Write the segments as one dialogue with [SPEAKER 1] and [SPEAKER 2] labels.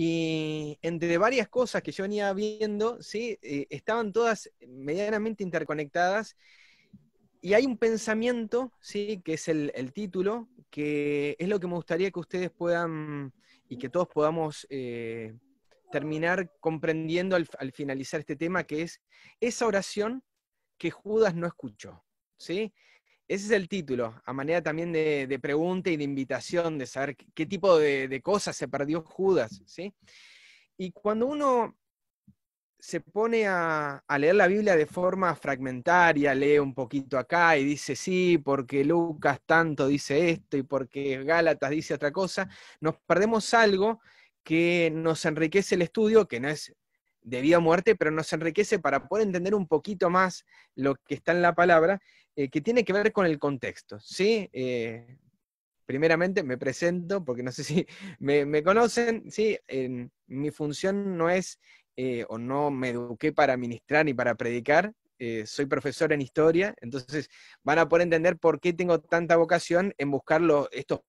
[SPEAKER 1] Y entre varias cosas que yo venía viendo, ¿sí? Eh, estaban todas medianamente interconectadas. Y hay un pensamiento, ¿sí? que es el, título, que es lo que me gustaría que ustedes puedan y que todos podamos eh, terminar comprendiendo al, al, finalizar este tema, que es esa oración que Judas no escuchó. ¿sí? Ese es el título, a manera también de, pregunta y de invitación, de saber qué, tipo de, cosas se perdió Judas, ¿sí? Y cuando uno se pone a, leer la Biblia de forma fragmentaria, lee un poquito acá y dice sí, porque Lucas tanto dice esto y porque Gálatas dice otra cosa, nos perdemos algo que nos enriquece el estudio, que no es de vida o muerte, pero nos enriquece para poder entender un poquito más lo que está en la palabra, eh, que tiene que ver con el contexto. ¿sí? Eh, primeramente me presento, porque no sé si me, conocen, ¿sí? mi función no es, eh, o no me eduqué para ministrar ni para predicar, soy profesor en historia, entonces van a poder entender por qué tengo tanta vocación en buscar estos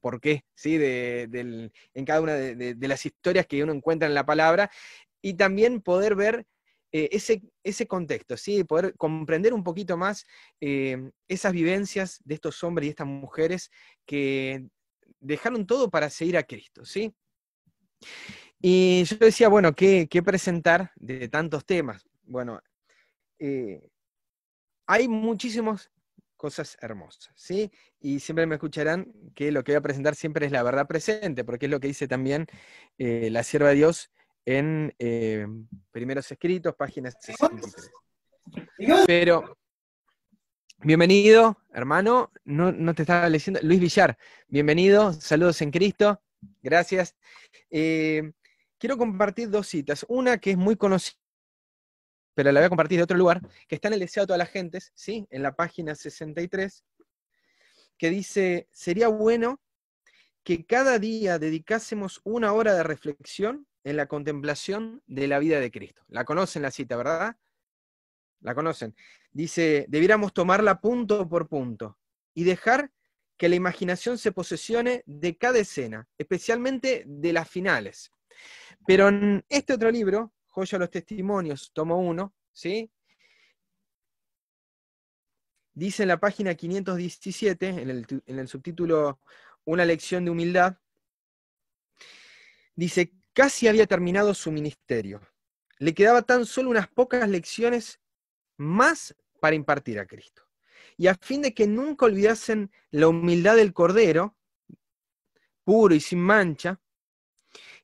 [SPEAKER 1] por qué, ¿sí? en cada una de, las historias que uno encuentra en la palabra, y también poder ver eh, ese, ese contexto, ¿sí? poder comprender un poquito más eh, esas vivencias de estos hombres y estas mujeres que dejaron todo para seguir a Cristo. ¿sí? Y yo decía, bueno, ¿qué, presentar de tantos temas? Bueno, eh, hay muchísimas cosas hermosas, ¿sí? Y siempre me escucharán que lo que voy a presentar siempre es la verdad presente, porque es lo que dice también la sierva de Dios en em, Primeros Escritos, páginas 63. Pero, bienvenido, hermano, no, te estaba leyendo, Luis Villar, bienvenido, saludos en Cristo, gracias. Em, quiero compartir dos citas, una que es muy conocida, pero la voy a compartir de otro lugar, que está en el deseo de todas las gentes, ¿sí? en la página 63, que dice, sería bueno que cada día dedicásemos una hora de reflexión en la contemplación de la vida de Cristo. La conocen la cita, ¿verdad? La conocen. Dice, debiéramos tomarla punto por punto y dejar que la imaginación se posesione de cada escena, especialmente de las finales. Pero en este otro libro, Joya los Testimonios, tomo uno, ¿sí? Dice en la página 517, en el, en el subtítulo Una lección de humildad, dice, Casi había terminado su ministerio. Le quedaba tan solo unas pocas lecciones más para impartir a Cristo. Y a fin de que nunca olvidasen la humildad del Cordero, puro y sin mancha,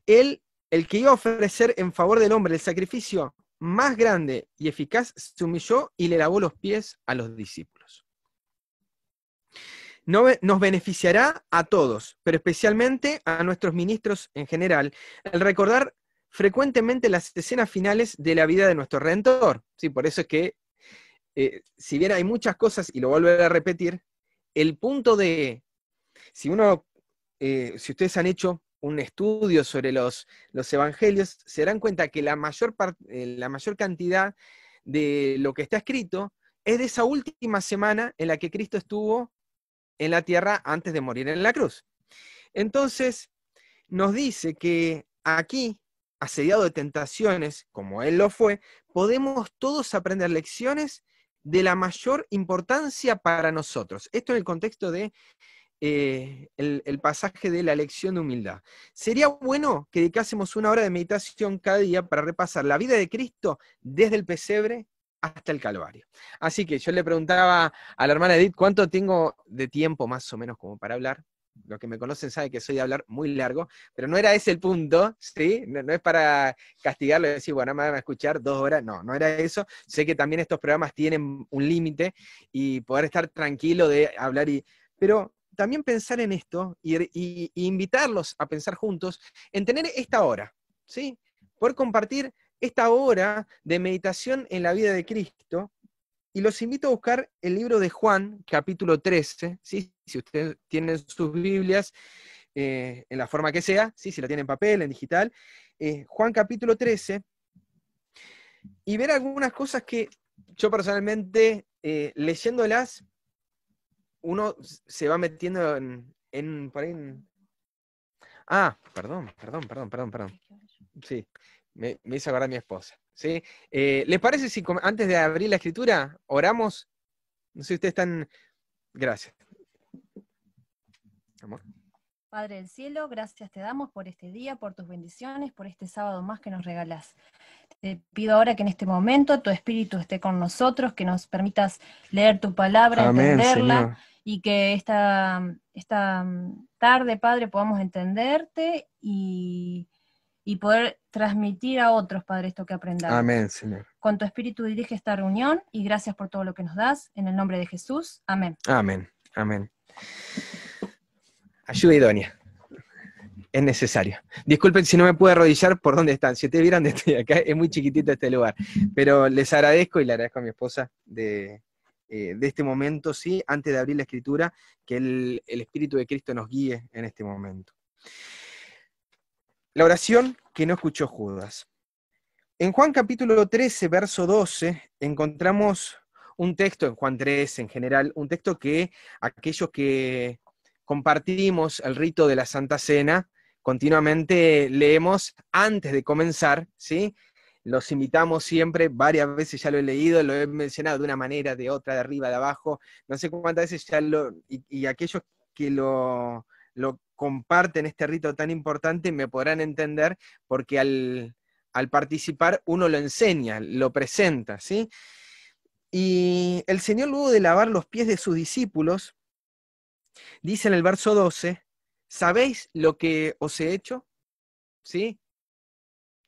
[SPEAKER 1] él, el que iba a ofrecer en favor del hombre el sacrificio más grande y eficaz, se humilló y le lavó los pies a los discípulos nos beneficiará a todos, pero especialmente a nuestros ministros en general, al recordar frecuentemente las escenas finales de la vida de nuestro Redentor. Sí, por eso es que, eh, si bien hay muchas cosas, y lo vuelvo a repetir, el punto de, si uno, eh, si ustedes han hecho un estudio sobre los, evangelios, se darán cuenta que la mayor, eh, la mayor cantidad de lo que está escrito es de esa última semana en la que Cristo estuvo en la tierra antes de morir en la cruz. Entonces, nos dice que aquí, asediado de tentaciones, como él lo fue, podemos todos aprender lecciones de la mayor importancia para nosotros. Esto en el contexto de eh, el, pasaje de la lección de humildad. Sería bueno que dedicásemos una hora de meditación cada día para repasar la vida de Cristo desde el pesebre hasta el Calvario. Así que yo le preguntaba a la hermana Edith, ¿cuánto tengo de tiempo más o menos como para hablar? Los que me conocen saben que soy de hablar muy largo, pero no era ese el punto, ¿sí? No, es para castigarlo y decir, bueno, me van a escuchar dos horas, no, no era eso. Sé que también estos programas tienen un límite y poder estar tranquilo de hablar y... Pero también pensar en esto y, invitarlos a pensar juntos en tener esta hora, ¿sí? por compartir esta hora de meditación en la vida de Cristo y los invito a buscar el libro de Juan, capítulo 13, ¿sí? si ustedes tienen sus Biblias eh, en la forma que sea, ¿sí? si la tienen en papel, en digital, eh, Juan capítulo 13, y ver algunas cosas que yo personalmente, eh, leyéndolas, uno se va metiendo en, en... Ah, perdón, perdón, perdón, perdón, perdón. Sí, me, me agarrar a mi esposa. ¿sí? Eh, ¿Les parece si antes de abrir la escritura oramos? No sé si ustedes están... Gracias. Amor.
[SPEAKER 2] Padre del cielo, gracias te damos por este día, por tus bendiciones, por este sábado más que nos regalas. Te pido ahora que en este momento tu espíritu esté con nosotros, que nos permitas leer tu palabra, entenderla y que esta, esta mm, tarde, Padre, podamos entenderte y y poder transmitir a otros, Padre, esto que aprendamos. Amén, Señor. Con tu espíritu dirige esta reunión y gracias por todo lo que nos das. En el nombre de Jesús. Amén.
[SPEAKER 1] Amén. Amén. Ayuda idónea. Es necesario. Disculpen si no me puedo arrodillar por dónde están. Si te vieran desde acá, es muy chiquitito este lugar. Pero les agradezco y le agradezco a mi esposa eh, de, este momento, sí, antes de abrir la escritura, que el, el Espíritu de Cristo nos guíe en este momento. La oración que no escuchó Judas. En Juan capítulo 13, verso 12, encontramos un texto, en Juan 13 en general, un texto que aquellos que compartimos el rito de la Santa Cena, continuamente leemos antes de comenzar, ¿sí? Los invitamos siempre, varias veces ya lo he leído, lo he mencionado de una manera, de otra, de arriba, de abajo, no sé cuántas veces ya lo, y, y aquellos que lo, lo comparten este rito tan importante, me podrán entender, porque al, participar uno lo enseña, lo presenta, ¿sí? Y el Señor luego de lavar los pies de sus discípulos, dice en el verso 12, ¿sabéis lo que os he hecho? ¿Sí?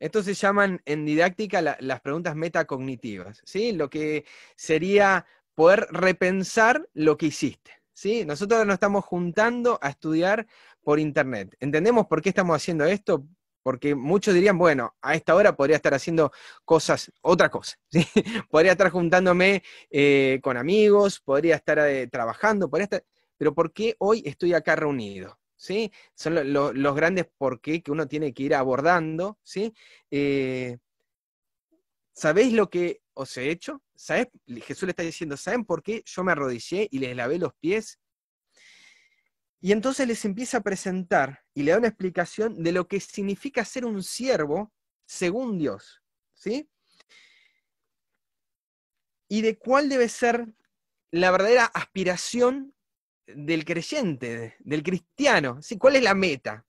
[SPEAKER 1] Esto se llaman en didáctica las preguntas metacognitivas, ¿sí? Lo que sería poder repensar lo que hiciste. ¿sí? Nosotros nos estamos juntando a estudiar por internet. ¿Entendemos por qué estamos haciendo esto? Porque muchos dirían, bueno, a esta hora podría estar haciendo cosas, otra cosa, Podría estar juntándome eh, con amigos, podría estar eh, trabajando, podría estar... Pero ¿por qué hoy estoy acá reunido? ¿Sí? Son los grandes por qué que uno tiene que ir abordando, ¿sí? Eh, ¿Sabéis lo que os he hecho? Jesús le está diciendo, ¿saben por qué yo me arrodillé y les lavé los pies? Y entonces les empieza a presentar y le da una explicación de lo que significa ser un siervo según Dios, ¿sí? Y de cuál debe ser la verdadera aspiración del creyente, del cristiano, ¿sí? ¿Cuál es la meta?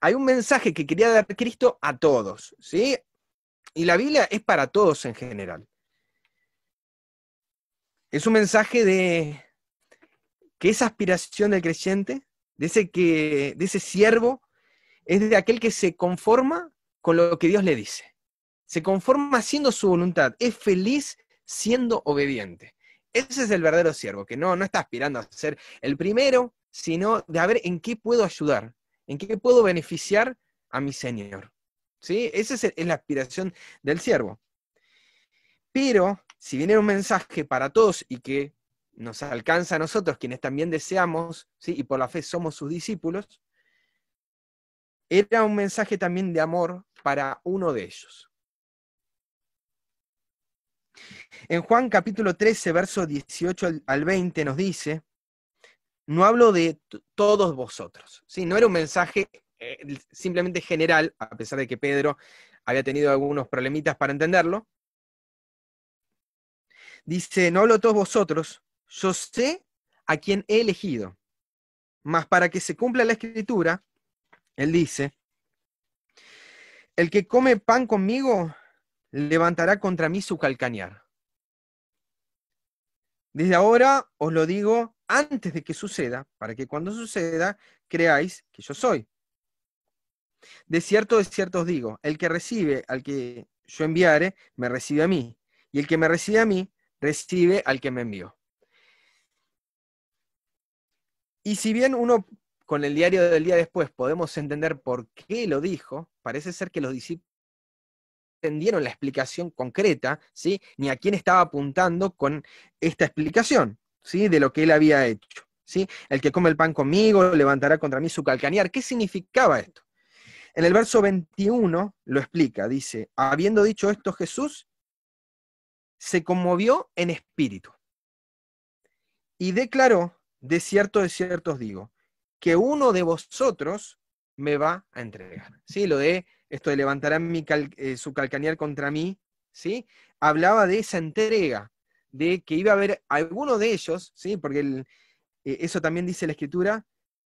[SPEAKER 1] Hay un mensaje que quería dar Cristo a todos, ¿sí? Y la Biblia es para todos en general. Es un mensaje de que esa aspiración del creyente, de ese, de ese siervo, es de aquel que se conforma con lo que Dios le dice. Se conforma haciendo su voluntad, es feliz siendo obediente. Ese es el verdadero siervo, que no, no está aspirando a ser el primero, sino de a ver en qué puedo ayudar, en qué puedo beneficiar a mi Señor. Esa es, la aspiración del siervo. Pero si viene un mensaje para todos y que nos alcanza a nosotros, quienes también deseamos, ¿sí? y por la fe somos sus discípulos, era un mensaje también de amor para uno de ellos. En Juan capítulo 13, verso 18 al 20 nos dice, no hablo de todos vosotros, ¿sí? no era un mensaje eh, simplemente general, a pesar de que Pedro había tenido algunos problemitas para entenderlo. Dice, no hablo todos vosotros, yo sé a quien he elegido. Mas para que se cumpla la escritura, él dice, el que come pan conmigo levantará contra mí su calcañar. Desde ahora os lo digo antes de que suceda, para que cuando suceda creáis que yo soy. De cierto, de cierto os digo, el que recibe al que yo enviare, me recibe a mí. Y el que me recibe a mí, recibe al que me envió. Y si bien uno con el diario del día después podemos entender por qué lo dijo, parece ser que los discípulos entendieron la explicación concreta, ¿sí? ni a quién estaba apuntando con esta explicación ¿sí? de lo que él había hecho. ¿sí? El que come el pan conmigo levantará contra mí su calcanear. ¿Qué significaba esto? En el verso 21 lo explica, dice, habiendo dicho esto Jesús se conmovió en espíritu y declaró, de cierto, de cierto os digo, que uno de vosotros me va a entregar. ¿Sí? Lo de esto de levantar eh, su calcanear contra mí, ¿sí? Hablaba de esa entrega, de que iba a haber alguno de ellos, ¿sí? Porque eh, eso también dice la escritura,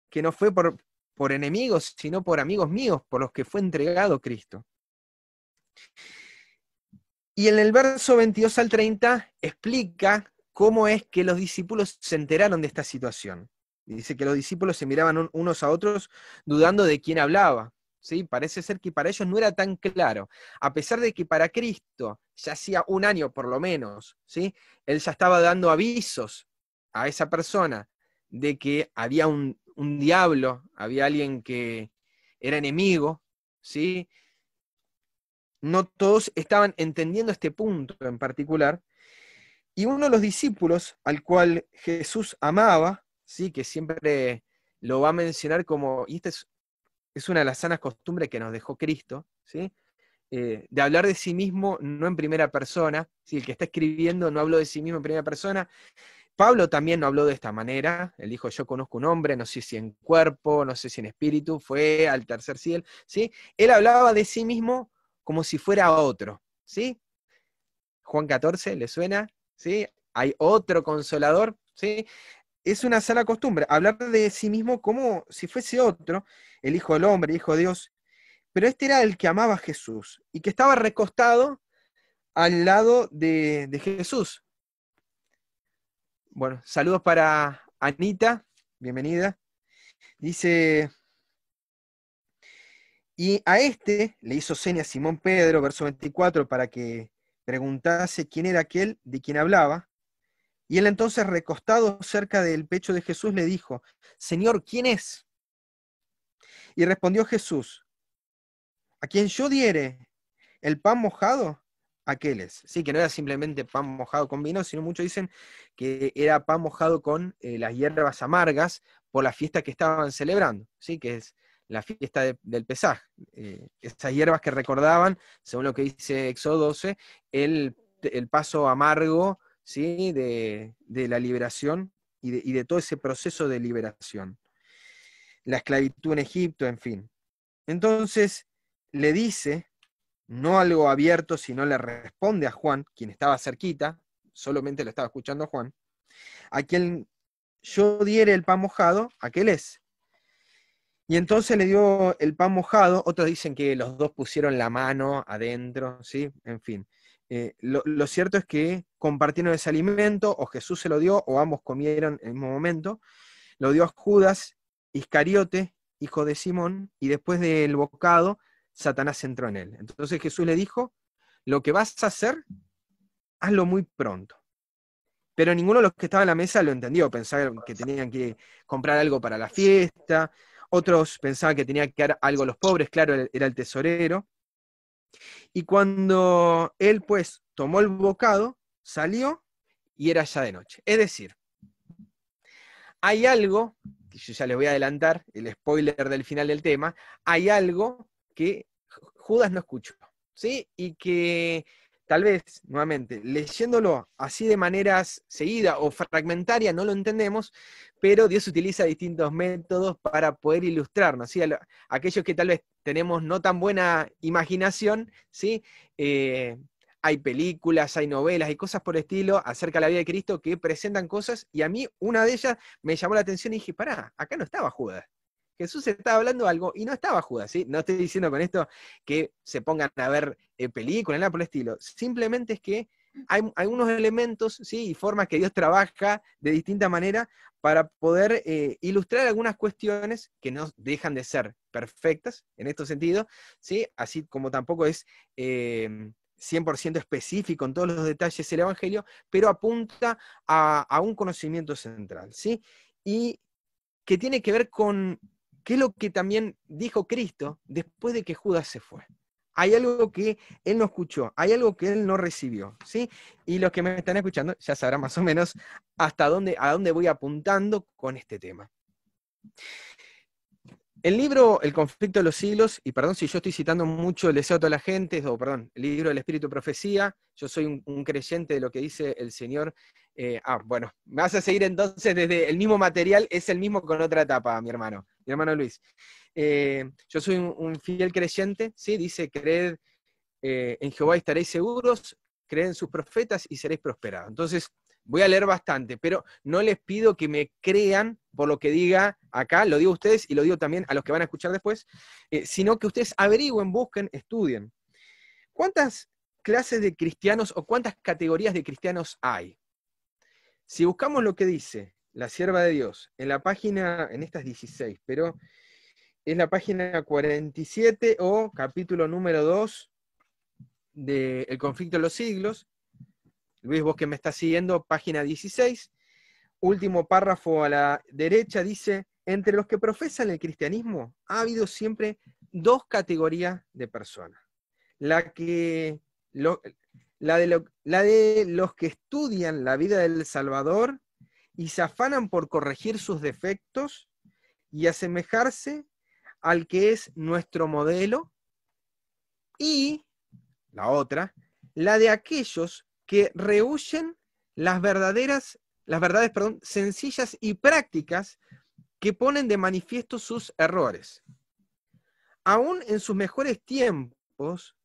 [SPEAKER 1] que no fue por, por enemigos, sino por amigos míos, por los que fue entregado Cristo. Y en el verso 22 al 30 explica cómo es que los discípulos se enteraron de esta situación. Dice que los discípulos se miraban unos a otros dudando de quién hablaba. ¿sí? Parece ser que para ellos no era tan claro. A pesar de que para Cristo, ya hacía un año por lo menos, ¿sí? él ya estaba dando avisos a esa persona de que había un, un diablo había alguien que era enemigo, ¿sí? No todos estaban entendiendo este punto en particular. Y uno de los discípulos al cual Jesús amaba, ¿sí? que siempre lo va a mencionar como, y esta es, una de las sanas costumbres que nos dejó Cristo, ¿sí? Eh, de hablar de sí mismo no en primera persona, ¿sí? el que está escribiendo no habló de sí mismo en primera persona, Pablo también no habló de esta manera, él dijo, yo conozco un hombre, no sé si en cuerpo, no sé si en espíritu, fue al tercer cielo, ¿sí? Él hablaba de sí mismo como si fuera otro, ¿sí? Juan 14, ¿le suena? ¿Sí? Hay otro consolador, ¿sí? Es una sana costumbre, hablar de sí mismo como si fuese otro, el Hijo del Hombre, el Hijo de Dios, pero este era el que amaba a Jesús y que estaba recostado al lado de, de Jesús, bueno, saludos para Anita, bienvenida. Dice, y a este le hizo seña Simón Pedro, verso 24, para que preguntase quién era aquel de quien hablaba. Y él entonces, recostado cerca del pecho de Jesús, le dijo, Señor, ¿quién es? Y respondió Jesús, a quien yo diere el pan mojado, aqueles, ¿sí? que no era simplemente pan mojado con vino, sino muchos dicen que era pan mojado con eh, las hierbas amargas por la fiesta que estaban celebrando, ¿sí? que es la fiesta del Pesaj. Eh, esas hierbas que recordaban, según lo que dice Éxodo 12, el, paso amargo ¿sí? de, la liberación y de, y de todo ese proceso de liberación. La esclavitud en Egipto, en fin. Entonces, le dice no algo abierto, sino le responde a Juan, quien estaba cerquita, solamente lo estaba escuchando Juan, a quien yo diere el pan mojado, aquel es. Y entonces le dio el pan mojado, otros dicen que los dos pusieron la mano adentro, ¿sí? En fin. Eh, lo, lo, cierto es que compartieron ese alimento, o Jesús se lo dio, o ambos comieron en un momento. Lo dio a Judas, Iscariote, hijo de Simón, y después del bocado Satanás entró en él. Entonces Jesús le dijo, lo que vas a hacer, hazlo muy pronto. Pero ninguno de los que estaban en la mesa lo entendió. Pensaban que tenían que comprar algo para la fiesta, otros pensaban que tenía que dar algo a los pobres, claro, era el tesorero. Y cuando él pues tomó el bocado, salió y era ya de noche. Es decir, hay algo, y yo ya les voy a adelantar, el spoiler del final del tema, hay algo que Judas no escuchó, ¿sí? Y que tal vez, nuevamente, leyéndolo así de maneras seguida o fragmentaria, no lo entendemos, pero Dios utiliza distintos métodos para poder ilustrarnos. ¿sí? aquellos que tal vez tenemos no tan buena imaginación, ¿sí? Eh, hay películas, hay novelas, hay cosas por estilo acerca de la vida de Cristo que presentan cosas y a mí una de ellas me llamó la atención y dije, pará, acá no estaba Judas. Jesús estaba hablando algo y no estaba Judas, ¿sí? No estoy diciendo con esto que se pongan a ver eh, películas, nada por el estilo. Simplemente es que hay, algunos elementos, Y formas que Dios trabaja de distinta manera para poder eh, ilustrar algunas cuestiones que no dejan de ser perfectas en estos sentidos, ¿sí? Así como tampoco es... 100% em, específico en todos los detalles el Evangelio, pero apunta a, a, un conocimiento central, ¿sí? Y que tiene que ver con que es lo que también dijo Cristo después de que Judas se fue. Hay algo que él no escuchó, hay algo que él no recibió, ¿sí? Y los que me están escuchando ya sabrán más o menos hasta dónde, a dónde voy apuntando con este tema. El libro El conflicto de los siglos, y perdón si yo estoy citando mucho el deseo de toda la gente, o perdón, el libro del Espíritu y Profecía, yo soy un, creyente de lo que dice el Señor. Eh, ah, bueno, me vas a seguir entonces desde el mismo material, es el mismo con otra etapa, mi hermano mi hermano Luis. Eh, yo soy un, fiel creyente, ¿sí? Dice, creed eh, en Jehová y estaréis seguros, creed en sus profetas y seréis prosperados. Entonces, voy a leer bastante, pero no les pido que me crean por lo que diga acá, lo digo a ustedes y lo digo también a los que van a escuchar después, eh, sino que ustedes averigüen, busquen, estudien. ¿Cuántas clases de cristianos o cuántas categorías de cristianos hay? Si buscamos lo que dice la sierva de Dios, en la página, en estas 16, pero en la página 47 o capítulo número 2 de El conflicto de los siglos. Luis, vos que me está siguiendo, página 16, último párrafo a la derecha, dice, entre los que profesan el cristianismo ha habido siempre dos categorías de personas. La, que, la, de la de los que estudian la vida del Salvador y se afanan por corregir sus defectos y asemejarse al que es nuestro modelo y, la otra, la de aquellos que rehuyen las verdaderas, las verdades, sencillas y prácticas que ponen de manifiesto sus errores. Aún en sus mejores tiempos,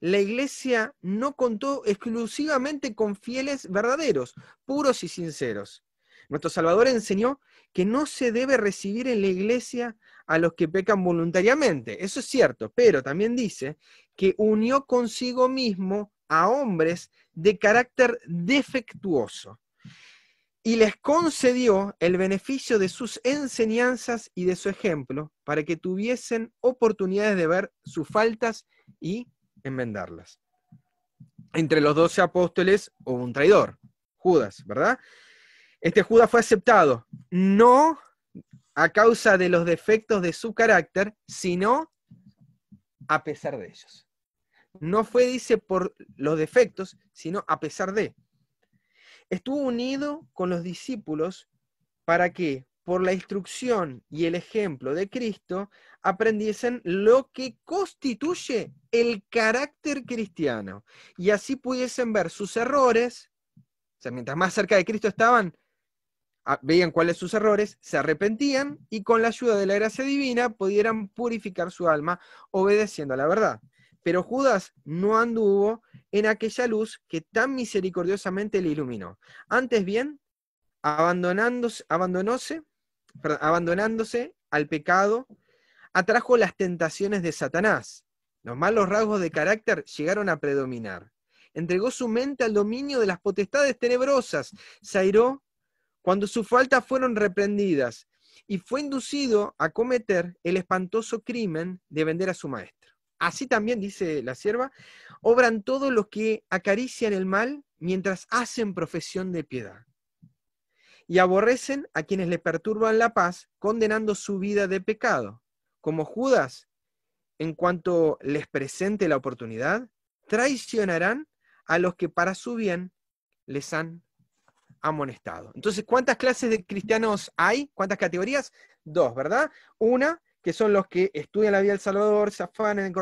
[SPEAKER 1] la iglesia no contó exclusivamente con fieles verdaderos, puros y sinceros, nuestro Salvador enseñó que no se debe recibir en la iglesia a los que pecan voluntariamente, eso es cierto, pero también dice que unió consigo mismo a hombres de carácter defectuoso y les concedió el beneficio de sus enseñanzas y de su ejemplo para que tuviesen oportunidades de ver sus faltas y enmendarlas. Entre los doce apóstoles hubo un traidor, Judas, ¿verdad? Este Judas fue aceptado, no a causa de los defectos de su carácter, sino a pesar de ellos. No fue, dice, por los defectos, sino a pesar de. Estuvo unido con los discípulos para que, por la instrucción y el ejemplo de Cristo, aprendiesen lo que constituye el carácter cristiano y así pudiesen ver sus errores. O sea, mientras más cerca de Cristo estaban, veían cuáles sus errores, se arrepentían y con la ayuda de la gracia divina pudieran purificar su alma obedeciendo a la verdad. Pero Judas no anduvo en aquella luz que tan misericordiosamente le iluminó. Antes bien, abandonándose, abandonándose al pecado, atrajo las tentaciones de Satanás. Los malos rasgos de carácter llegaron a predominar. Entregó su mente al dominio de las potestades tenebrosas, Zairó cuando sus faltas fueron reprendidas y fue inducido a cometer el espantoso crimen de vender a su maestro. Así también, dice la sierva, obran todos los que acarician el mal mientras hacen profesión de piedad. Y aborrecen a quienes les perturban la paz, condenando su vida de pecado. Como Judas, en cuanto les presente la oportunidad, traicionarán a los que para su bien les han amonestado. Entonces, ¿cuántas clases de cristianos hay? ¿Cuántas categorías? Dos, ¿verdad? Una, que son los que estudian la vida del Salvador, se afanan,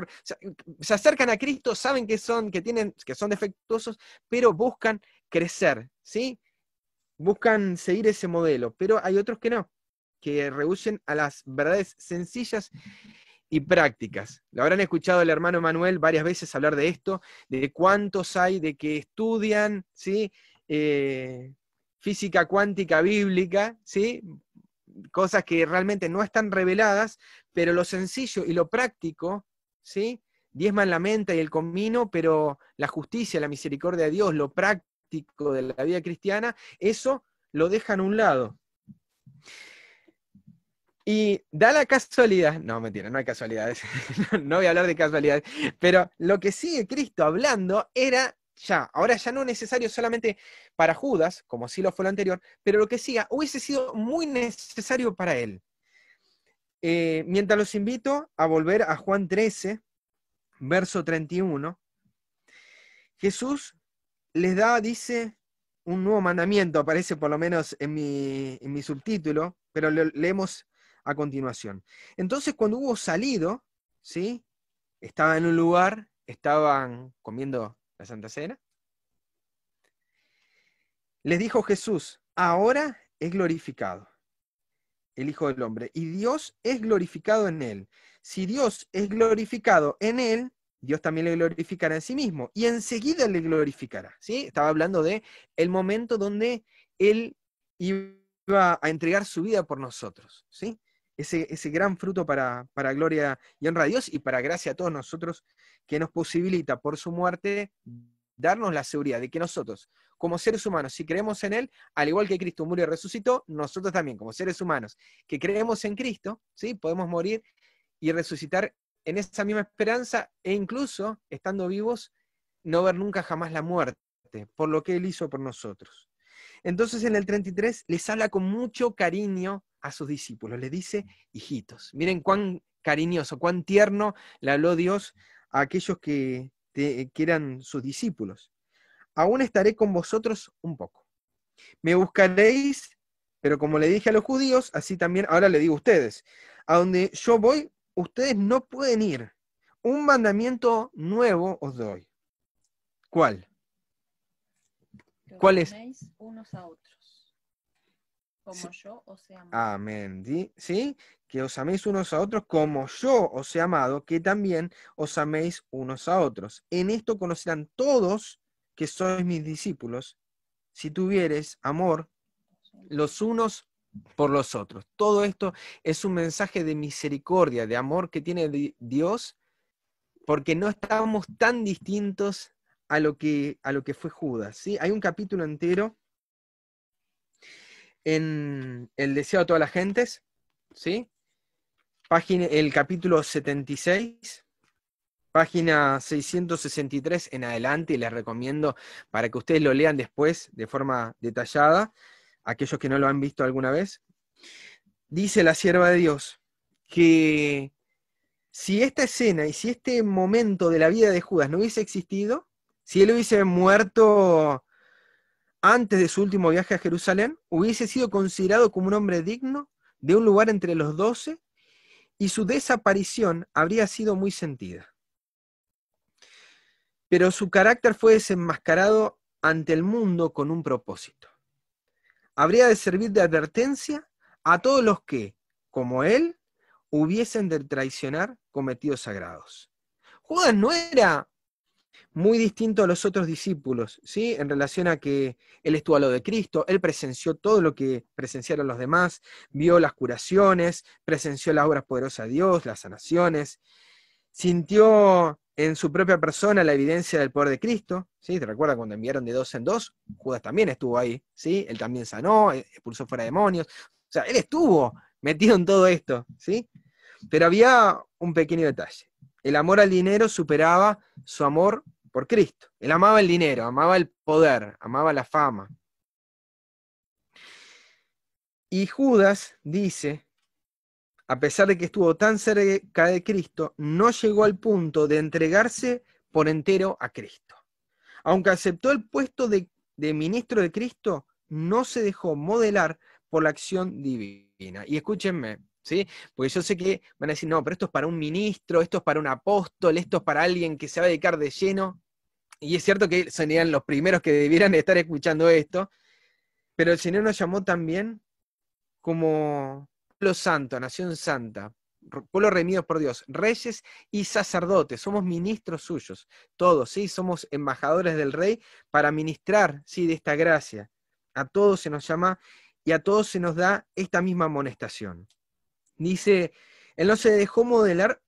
[SPEAKER 1] se acercan a Cristo, saben que son, que tienen, que son defectuosos, pero buscan crecer, ¿sí? Buscan seguir ese modelo, pero hay otros que no, que rehúyen a las verdades sencillas y prácticas. Lo habrán escuchado el hermano Manuel varias veces hablar de esto, de cuántos hay de que estudian, ¿sí? Eh, física cuántica bíblica, ¿sí? cosas que realmente no están reveladas, pero lo sencillo y lo práctico, ¿sí? diezman la menta y el comino, pero la justicia, la misericordia de Dios, lo práctico de la vida cristiana, eso lo dejan a un lado. Y da la casualidad, no mentira, no hay casualidades, no voy a hablar de casualidades, pero lo que sigue Cristo hablando era ya, ahora ya no necesario solamente para Judas, como sí lo fue lo anterior, pero lo que siga hubiese sido muy necesario para él. Eh, mientras los invito a volver a Juan 13, verso 31, Jesús les da, dice, un nuevo mandamiento, aparece por lo menos en mi, subtítulo, pero lo leemos a continuación. Entonces, cuando hubo salido, ¿sí? Estaba en un lugar, estaban comiendo la Santa Cena. Les dijo Jesús, ahora es glorificado el Hijo del Hombre y Dios es glorificado en él. Si Dios es glorificado en él, Dios también le glorificará en sí mismo y enseguida le glorificará. ¿sí? Estaba hablando de el momento donde él iba a entregar su vida por nosotros. ¿sí? ese, gran fruto para, gloria y honra a Dios y para gracia a todos nosotros que nos posibilita por su muerte darnos la seguridad de que nosotros, como seres humanos, si creemos en Él, al igual que Cristo murió y resucitó, nosotros también, como seres humanos, que creemos en Cristo, ¿sí? podemos morir y resucitar en esa misma esperanza e incluso, estando vivos, no ver nunca jamás la muerte, por lo que Él hizo por nosotros. Entonces en el 33 les habla con mucho cariño a sus discípulos, les dice, hijitos, miren cuán cariñoso, cuán tierno le habló Dios a aquellos eh, que, eran sus discípulos. Aún estaré con vosotros un poco. Me buscaréis, pero como le dije a los judíos, así también ahora le digo a ustedes, a donde yo voy, ustedes no pueden ir. Un mandamiento nuevo os doy. ¿Cuál? que
[SPEAKER 2] unos a otros, como yo os he amado.
[SPEAKER 1] Amén. ¿Sí? Que os améis unos a otros como yo os he amado, que también os améis unos a otros. En esto conocerán todos que sois mis discípulos, si tuvieres amor los unos por los otros. Todo esto es un mensaje de misericordia, de amor que tiene Dios, porque no estamos tan distintos a lo que, a lo que fue Judas. ¿sí? Hay un capítulo entero en El deseo de todas las gentes, ¿sí? Página, el capítulo 76, página 663 en adelante, y les recomiendo para que ustedes lo lean después de forma detallada, aquellos que no lo han visto alguna vez. Dice la sierva de Dios que si esta escena y si este momento de la vida de Judas no hubiese existido, si él hubiese muerto antes de su último viaje a Jerusalén, hubiese sido considerado como un hombre digno de un lugar entre los doce y su desaparición habría sido muy sentida. Pero su carácter fue desenmascarado ante el mundo con un propósito. Habría de servir de advertencia a todos los que, como él, hubiesen de traicionar cometidos sagrados. Judas no era muy distinto a los otros discípulos, ¿sí? En relación a que él estuvo a lo de Cristo, él presenció todo lo que presenciaron los demás, vio las curaciones, presenció las obras poderosas de Dios, las sanaciones, sintió en su propia persona la evidencia del poder de Cristo, ¿sí? ¿Te recuerdas cuando enviaron de dos en dos? Judas también estuvo ahí, ¿sí? Él también sanó, eh, expulsó fuera demonios, o sea, él estuvo metido en todo esto, ¿sí? Pero había un pequeño detalle el amor al dinero superaba su amor por Cristo. Él amaba el dinero, amaba el poder, amaba la fama. Y Judas dice, a pesar de que estuvo tan cerca de Cristo, no llegó al punto de entregarse por entero a Cristo. Aunque aceptó el puesto de, de ministro de Cristo, no se dejó modelar por la acción divina. Y escúchenme, porque yo sé que van a decir, no, pero esto es para un ministro, esto es para un apóstol, esto es para alguien que se va a dedicar de lleno. Y es cierto que serían los primeros que debieran estar escuchando esto, pero el Señor nos llamó también como pueblo santo, nación santa, pueblo reunido por Dios, reyes y sacerdotes, somos ministros suyos, todos, ¿sí? Somos embajadores del rey para ministrar, De esta gracia. A todos se nos llama y a todos se nos da esta misma amonestación. Dice, él no se dejó modelar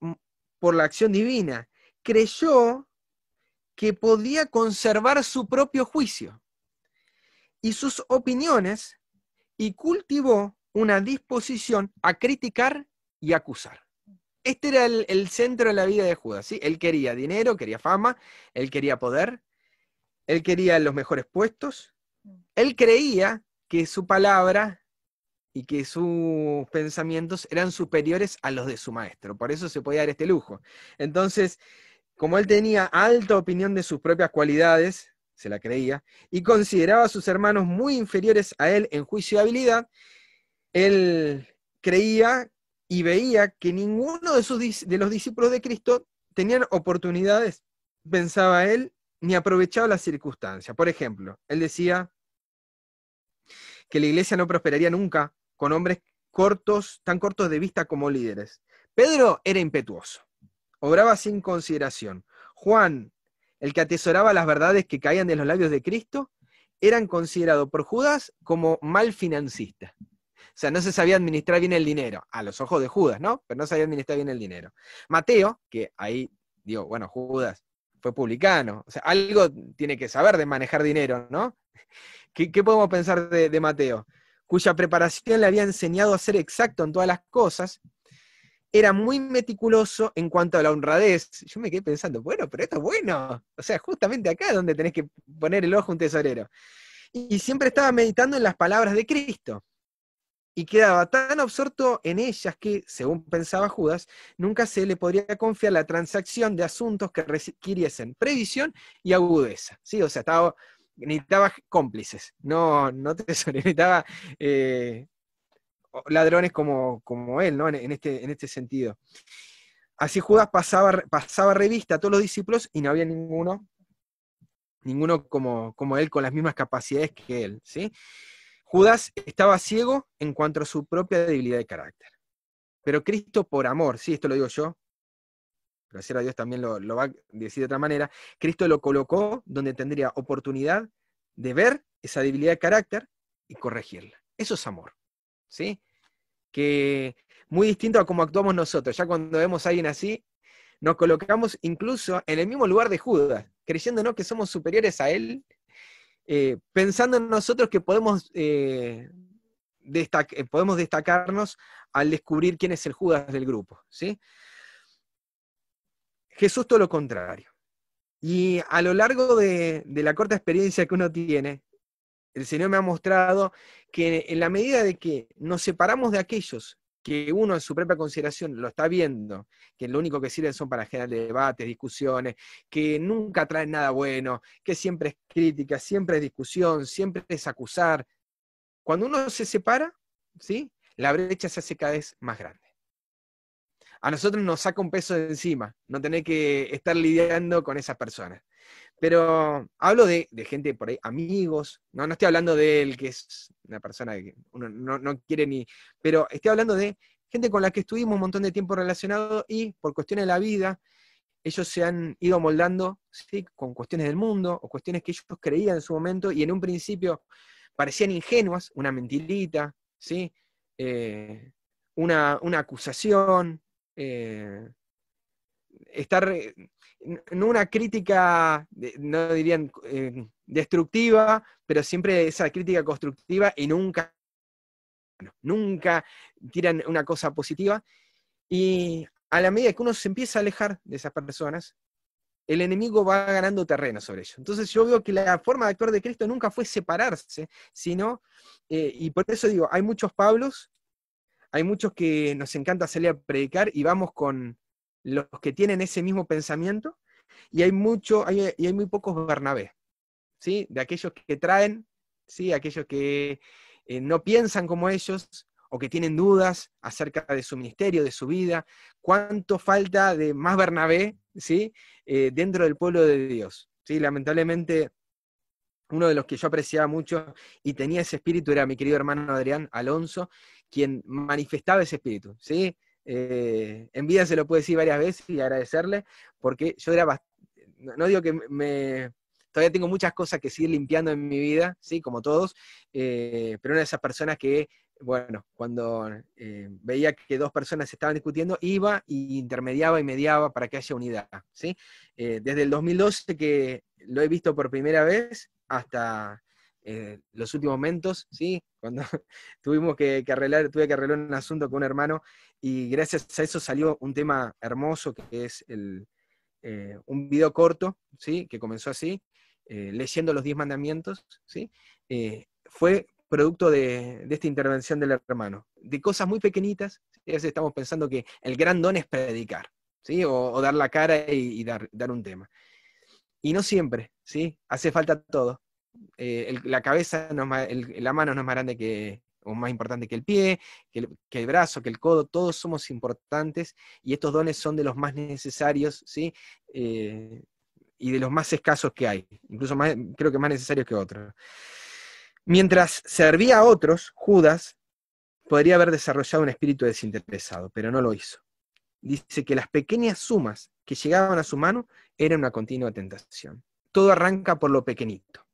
[SPEAKER 1] por la acción divina, creyó que podía conservar su propio juicio y sus opiniones y cultivó una disposición a criticar y acusar. Este era el, centro de la vida de Judas. ¿sí? Él quería dinero, quería fama, él quería poder, él quería los mejores puestos, mm. él creía que su palabra y que sus pensamientos eran superiores a los de su maestro. Por eso se podía dar este lujo. Entonces, como él tenía alta opinión de sus propias cualidades, se la creía, y consideraba a sus hermanos muy inferiores a él en juicio y habilidad, él creía y veía que ninguno de, sus, de los discípulos de Cristo tenían oportunidades, pensaba él, ni aprovechaba las circunstancias. Por ejemplo, él decía que la iglesia no prosperaría nunca con hombres cortos, tan cortos de vista como líderes. Pedro era impetuoso, obraba sin consideración. Juan, el que atesoraba las verdades que caían de los labios de Cristo, eran considerados por Judas como mal financista. O sea, no se sabía administrar bien el dinero, a los ojos de Judas, ¿no? Pero no sabía administrar bien el dinero. Mateo, que ahí digo, bueno, Judas fue publicano, o sea, algo tiene que saber de manejar dinero, ¿no? ¿Qué, podemos pensar de Mateo? cuya preparación le había enseñado a ser exacto en todas las cosas, era muy meticuloso en cuanto a la honradez. Yo me quedé pensando, bueno, pero esto es bueno. O sea, justamente acá es donde tenés que poner el ojo un tesorero. Y siempre estaba meditando en las palabras de Cristo. Y quedaba tan absorto en ellas que, según pensaba Judas, nunca se le podría confiar la transacción de asuntos que requiriesen previsión y agudeza. ¿Sí? O sea, estaba necesitaba cómplices, no, no necesitaba eh, ladrones como, como él, ¿no? En, este, en este sentido. Así Judas pasaba, pasaba revista a todos los discípulos y no había ninguno, ninguno como, como él, con las mismas capacidades que él, ¿sí? Judas estaba ciego en cuanto a su propia debilidad de carácter. Pero Cristo, por amor, sí, esto lo digo yo, gracias a Dios también lo, va a decir de otra manera, Cristo lo colocó donde tendría oportunidad de ver esa debilidad de carácter y corregirla. Eso es amor, ¿sí? Que muy distinto a cómo actuamos nosotros. Ya cuando vemos a alguien así, nos colocamos incluso en el mismo lugar de Judas, creyéndonos que somos superiores a él, eh, pensando en nosotros que podemos, eh, eh, podemos destacarnos al descubrir quién es el Judas del grupo, ¿sí? Jesús todo lo contrario. Y a lo largo de, la corta experiencia que uno tiene, el Señor me ha mostrado que en la medida de que nos separamos de aquellos que uno en su propia consideración lo está viendo, que lo único que sirven son para generar debates, discusiones, que nunca traen nada bueno, que siempre es crítica, siempre es discusión, siempre es acusar. Cuando uno se separa, ¿sí? la brecha se hace cada vez más grande a nosotros nos saca un peso de encima, no tener que estar lidiando con esas personas. Pero hablo de, gente por ahí, amigos, no, no estoy hablando de él, que es una persona que uno no, quiere ni, pero estoy hablando de gente con la que estuvimos un montón de tiempo relacionados y por cuestiones de la vida, ellos se han ido moldando ¿sí? con cuestiones del mundo o cuestiones que ellos creían en su momento y en un principio parecían ingenuas, una mentirita, ¿sí? Eh, una, una acusación, eh, estar, eh, no una crítica, no dirían eh, destructiva, pero siempre esa crítica constructiva y nunca, nunca tiran una cosa positiva. Y a la medida que uno se empieza a alejar de esas personas, el enemigo va ganando terreno sobre ellos. Entonces yo veo que la forma de actuar de Cristo nunca fue separarse, sino, y por eso digo, hay muchos Pablos hay muchos que nos encanta salir a predicar y vamos con los que tienen ese mismo pensamiento, y hay, mucho, y hay muy pocos Bernabé, ¿sí? de aquellos que traen, ¿sí? aquellos que eh, no piensan como ellos o que tienen dudas acerca de su ministerio, de su vida, cuánto falta de más Bernabé ¿sí? Eh, dentro del pueblo de Dios. ¿sí? Lamentablemente, uno de los que yo apreciaba mucho y tenía ese espíritu era mi querido hermano Adrián Alonso, quien manifestaba ese espíritu, ¿sí? Eh, en vida se lo puede decir varias veces y agradecerle, porque yo era bastante, no digo que me, todavía tengo muchas cosas que seguir limpiando en mi vida, ¿sí? Como todos, eh, pero una de esas personas que, bueno, cuando eh, veía que dos personas estaban discutiendo, iba e intermediaba y mediaba para que haya unidad, ¿sí? desde el 2012 que lo he visto por primera vez hasta los últimos momentos, ¿sí? Cuando tuvimos que, arreglar, tuve que arreglar un asunto con un hermano y gracias a eso salió un tema hermoso que es eh, un video corto, ¿sí? Que comenzó así, eh, leyendo los diez mandamientos, ¿sí? Eh, fue producto de, esta intervención del hermano. De cosas muy pequeñitas, a veces estamos pensando que el gran don es predicar, ¿sí? O, dar la cara y, dar, dar un tema. Y no siempre, ¿sí? Hace falta todo. Eh, la cabeza, no la mano no es más grande que, o más importante que el pie, que el, brazo, que el codo, todos somos importantes y estos dones son de los más necesarios, ¿sí? Eh, y de los más escasos que hay, incluso creo que más necesarios que otros. Mientras servía a otros, Judas podría haber desarrollado un espíritu desinteresado, pero no lo hizo. Dice que las pequeñas sumas que llegaban a su mano eran una continua tentación. Todo arranca por lo pequeñito.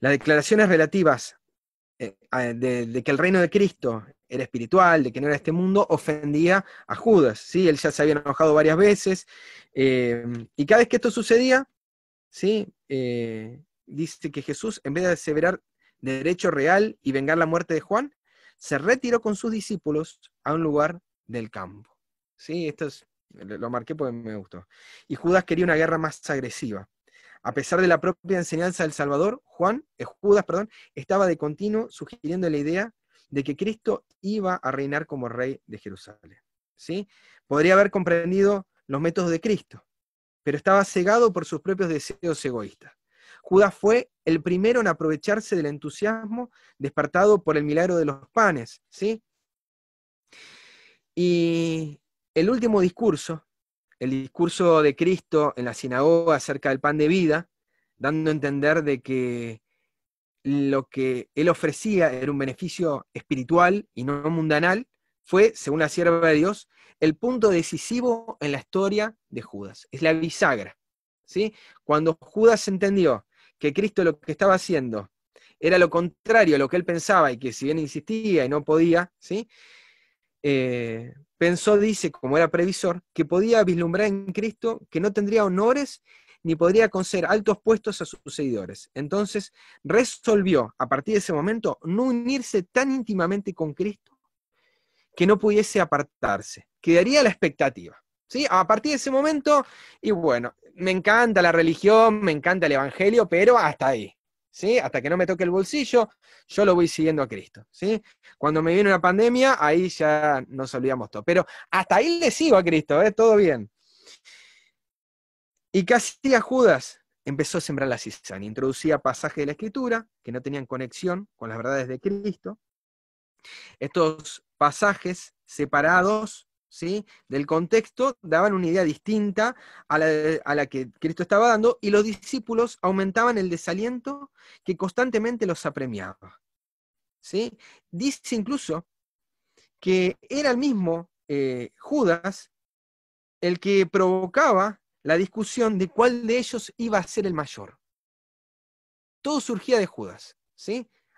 [SPEAKER 1] Las declaraciones relativas eh, de, que el reino de Cristo era espiritual, de que no era este mundo, ofendía a Judas. ¿sí? Él ya se había enojado varias veces. Eh, y cada vez que esto sucedía, ¿sí? Eh, dice que Jesús, en vez de aseverar derecho real y vengar la muerte de Juan, se retiró con sus discípulos a un lugar del campo. ¿Sí? Esto lo marqué porque me gustó. Y Judas quería una guerra más agresiva. A pesar de la propia enseñanza del Salvador, Juan, eh, Judas, perdón, estaba de continuo sugiriendo la idea de que Cristo iba a reinar como rey de Jerusalén. ¿sí? Podría haber comprendido los métodos de Cristo, pero estaba cegado por sus propios deseos egoístas. Judas fue el primero en aprovecharse del entusiasmo despertado por el milagro de los panes, ¿sí? Y el último discurso el discurso de Cristo en la sinagoga acerca del pan de vida, dando a entender de que lo que él ofrecía era un beneficio espiritual y no mundanal, fue, según la sierva de Dios, el punto decisivo en la historia de Judas. Es la bisagra. ¿sí? Cuando Judas entendió que Cristo lo que estaba haciendo era lo contrario a lo que él pensaba y que si bien insistía y no podía, ¿sí? Eh, pensó, dice, como era previsor, que podía vislumbrar en Cristo que no tendría honores ni podría conceder altos puestos a sus seguidores. Entonces resolvió, a partir de ese momento, no unirse tan íntimamente con Cristo que no pudiese apartarse. Quedaría la expectativa. ¿sí? A partir de ese momento, y bueno, me encanta la religión, me encanta el Evangelio, pero hasta ahí. Hasta que no me toque el bolsillo, yo lo voy siguiendo a Cristo, ¿sí? Cuando me viene una pandemia, ahí ya nos olvidamos todo. Pero hasta ahí le sigo a Cristo, ¿eh? Todo bien. ¿Y casi hacía Judas? Empezó a sembrar la cizaña, introducía pasajes de la Escritura que no tenían conexión con las verdades de Cristo. Estos pasajes separados del contexto daban una idea distinta a la, que Cristo estaba dando y los discípulos aumentaban el desaliento que constantemente los apremiaba. Dice incluso que era el mismo eh, Judas el que provocaba la discusión de cuál de ellos iba a ser el mayor. Todo surgía de Judas,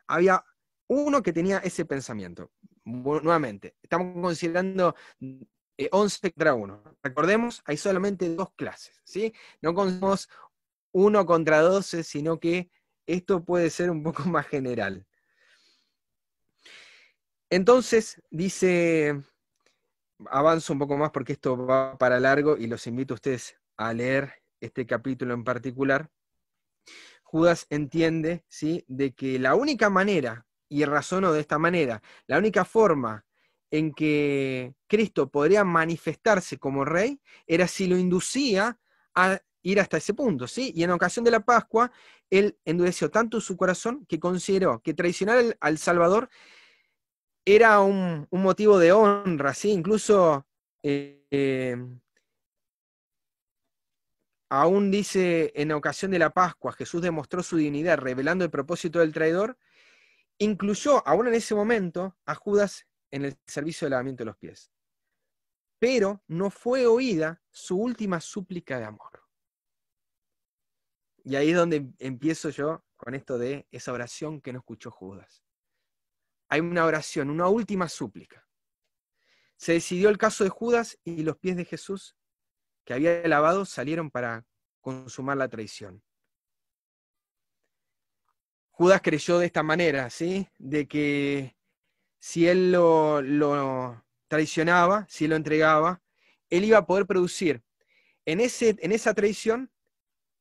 [SPEAKER 1] Había uno que tenía ese pensamiento nuevamente, estamos considerando 11 eh, contra 1. Recordemos, hay solamente dos clases, ¿sí? No consideramos 1 contra 12, sino que esto puede ser un poco más general. Entonces, dice, avanzo un poco más porque esto va para largo y los invito a ustedes a leer este capítulo en particular. Judas entiende, ¿sí? De que la única manera y razonó de esta manera. La única forma en que Cristo podría manifestarse como rey era si lo inducía a ir hasta ese punto, ¿sí? Y en ocasión de la Pascua, él endureció tanto su corazón que consideró que traicionar al, Salvador era un, motivo de honra, ¿sí? Incluso eh, aún dice en ocasión de la Pascua, Jesús demostró su dignidad revelando el propósito del traidor incluyó, aún en ese momento, a Judas en el servicio de lavamiento de los pies. Pero no fue oída su última súplica de amor. Y ahí es donde empiezo yo con esto de esa oración que no escuchó Judas. Hay una oración, una última súplica. Se decidió el caso de Judas y los pies de Jesús que había lavado salieron para consumar la traición. Judas creyó de esta manera, ¿sí? De que si él lo, traicionaba, si lo entregaba, él iba a poder producir en, ese, en esa traición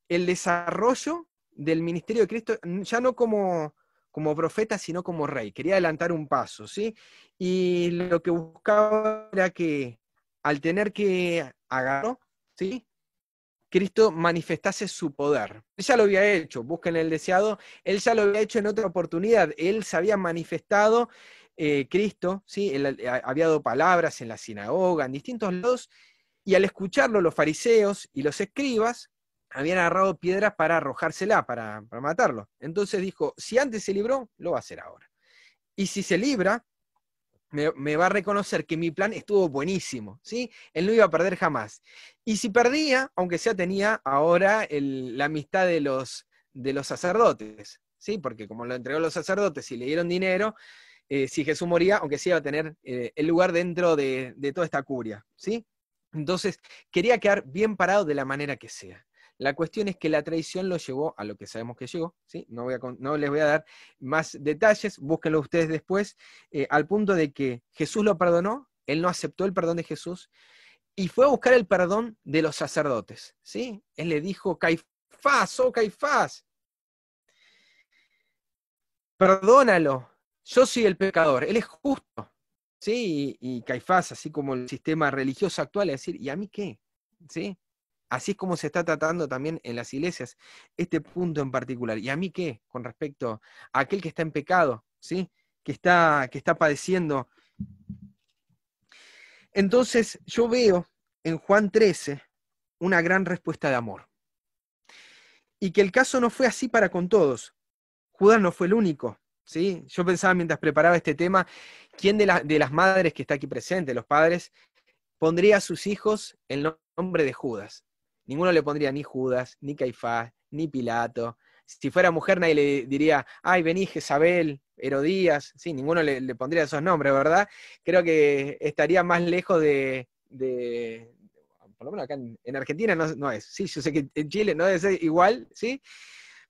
[SPEAKER 1] el desarrollo del ministerio de Cristo, ya no como, como profeta, sino como rey. Quería adelantar un paso, ¿sí? Y lo que buscaba era que al tener que agarrar, ¿sí? Cristo manifestase su poder. Él ya lo había hecho, busquen el deseado, él ya lo había hecho en otra oportunidad, él se había manifestado eh, Cristo, ¿sí? él eh, había dado palabras en la sinagoga, en distintos lados, y al escucharlo los fariseos y los escribas habían agarrado piedras para arrojársela, para matarlo. Entonces dijo, si antes se libró, lo va a hacer ahora. Y si se libra, me, va a reconocer que mi plan estuvo buenísimo, ¿sí? Él no iba a perder jamás. Y si perdía, aunque sea tenía ahora la amistad de los, de los sacerdotes, ¿sí? Porque como lo entregó los sacerdotes y le dieron dinero, eh, si Jesús moría, aunque sí iba a tener eh, el lugar dentro de, de toda esta curia, ¿sí? Entonces, quería quedar bien parado de la manera que sea. La cuestión es que la traición lo llevó a lo que sabemos que llegó, ¿sí? no, voy no les voy a dar más detalles, búsquenlo ustedes después, eh, al punto de que Jesús lo perdonó, él no aceptó el perdón de Jesús y fue a buscar el perdón de los sacerdotes, ¿sí? Él le dijo, Caifás, oh Caifás, perdónalo, yo soy el pecador, él es justo, ¿sí? Y, y Caifás, así como el sistema religioso actual, es decir, ¿y a mí qué? ¿Sí? Así es como se está tratando también en las iglesias este punto en particular. ¿Y a mí qué? Con respecto a aquel que está en pecado, ¿sí? Que está, que está padeciendo. Entonces yo veo en Juan 13 una gran respuesta de amor. Y que el caso no fue así para con todos. Judas no fue el único. ¿sí? Yo pensaba mientras preparaba este tema, ¿quién de, las madres que está aquí presente, los padres, pondría a sus hijos en nombre de Judas? Ninguno le pondría ni Judas, ni Caifás, ni Pilato. Si fuera mujer, nadie le diría, ay, vení, Isabel, Herodías. Sí, ninguno le, pondría esos nombres, ¿verdad? Creo que estaría más lejos de, por lo menos acá en, Argentina no, es, sí, yo sé que en Chile no es igual, ¿sí?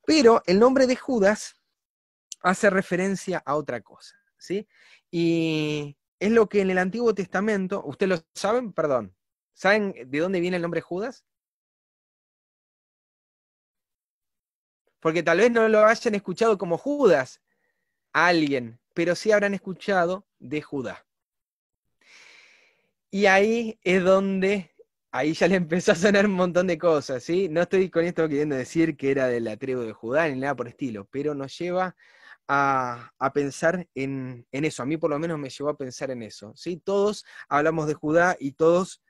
[SPEAKER 1] Pero el nombre de Judas hace referencia a otra cosa, ¿sí? Y es lo que en el Antiguo Testamento, ustedes lo saben, perdón, ¿saben de dónde viene el nombre Judas? porque tal vez no lo hayan escuchado como Judas a alguien, pero sí habrán escuchado de Judá. Y ahí es donde, ahí ya le empezó a sonar un montón de cosas, ¿sí? No estoy con esto queriendo decir que era de la tribu de Judá ni nada por estilo, pero nos lleva a, pensar en, en, eso. A mí por lo menos me llevó a pensar en eso. ¿sí? Todos hablamos de Judá y todos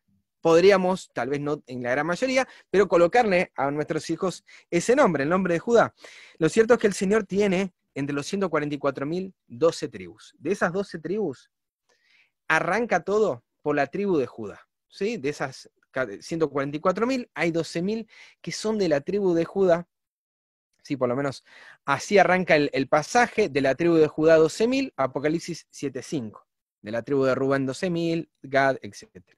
[SPEAKER 1] podríamos, tal vez no en la gran mayoría, pero colocarle a nuestros hijos ese nombre, el nombre de Judá. Lo cierto es que el Señor tiene entre los 144.000 12 tribus. De esas 12 tribus, arranca todo por la tribu de Judá. ¿sí? De esas 144.000, hay 12.000 que son de la tribu de Judá. Sí, por lo menos así arranca el, pasaje de la tribu de Judá 12.000, Apocalipsis 7.5, de la tribu de Rubén 12.000, Gad, etc.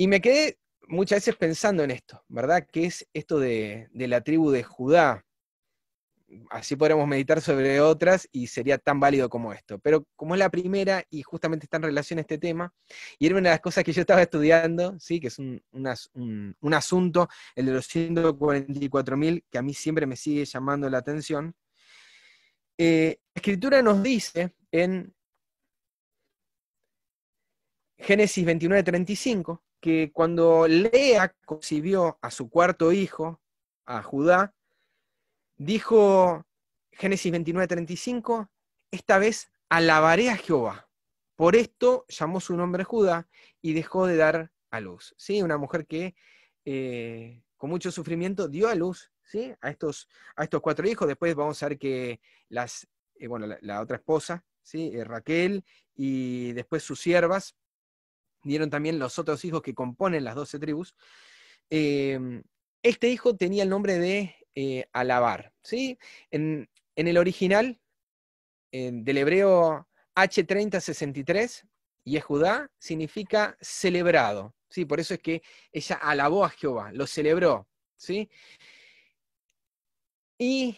[SPEAKER 1] Y me quedé muchas veces pensando en esto, ¿verdad? ¿Qué es esto de, la tribu de Judá? Así podremos meditar sobre otras y sería tan válido como esto. Pero como es la primera y justamente está en relación a este tema, y era una de las cosas que yo estaba estudiando, ¿sí? que es un, asunto, el de los 144.000, que a mí siempre me sigue llamando la atención. Eh, la escritura nos dice en Génesis 29, 35, que cuando Lea concibió a su cuarto hijo, a Judá, dijo Génesis 29:35, esta vez alabaré a Jehová. Por esto llamó su nombre Judá y dejó de dar a luz. ¿Sí? Una mujer que eh, con mucho sufrimiento dio a luz ¿sí? a, estos, a estos cuatro hijos. Después vamos a ver que las, eh, bueno, la, otra esposa, ¿sí? Eh, Raquel, y después sus siervas, dieron también los otros hijos que componen las doce tribus. Em, este hijo tenía el nombre de eh, Alabar. ¿sí? En, en, el original del hebreo H3063, Yehudá significa celebrado. ¿sí? Por eso es que ella alabó a Jehová, lo celebró. ¿sí? Y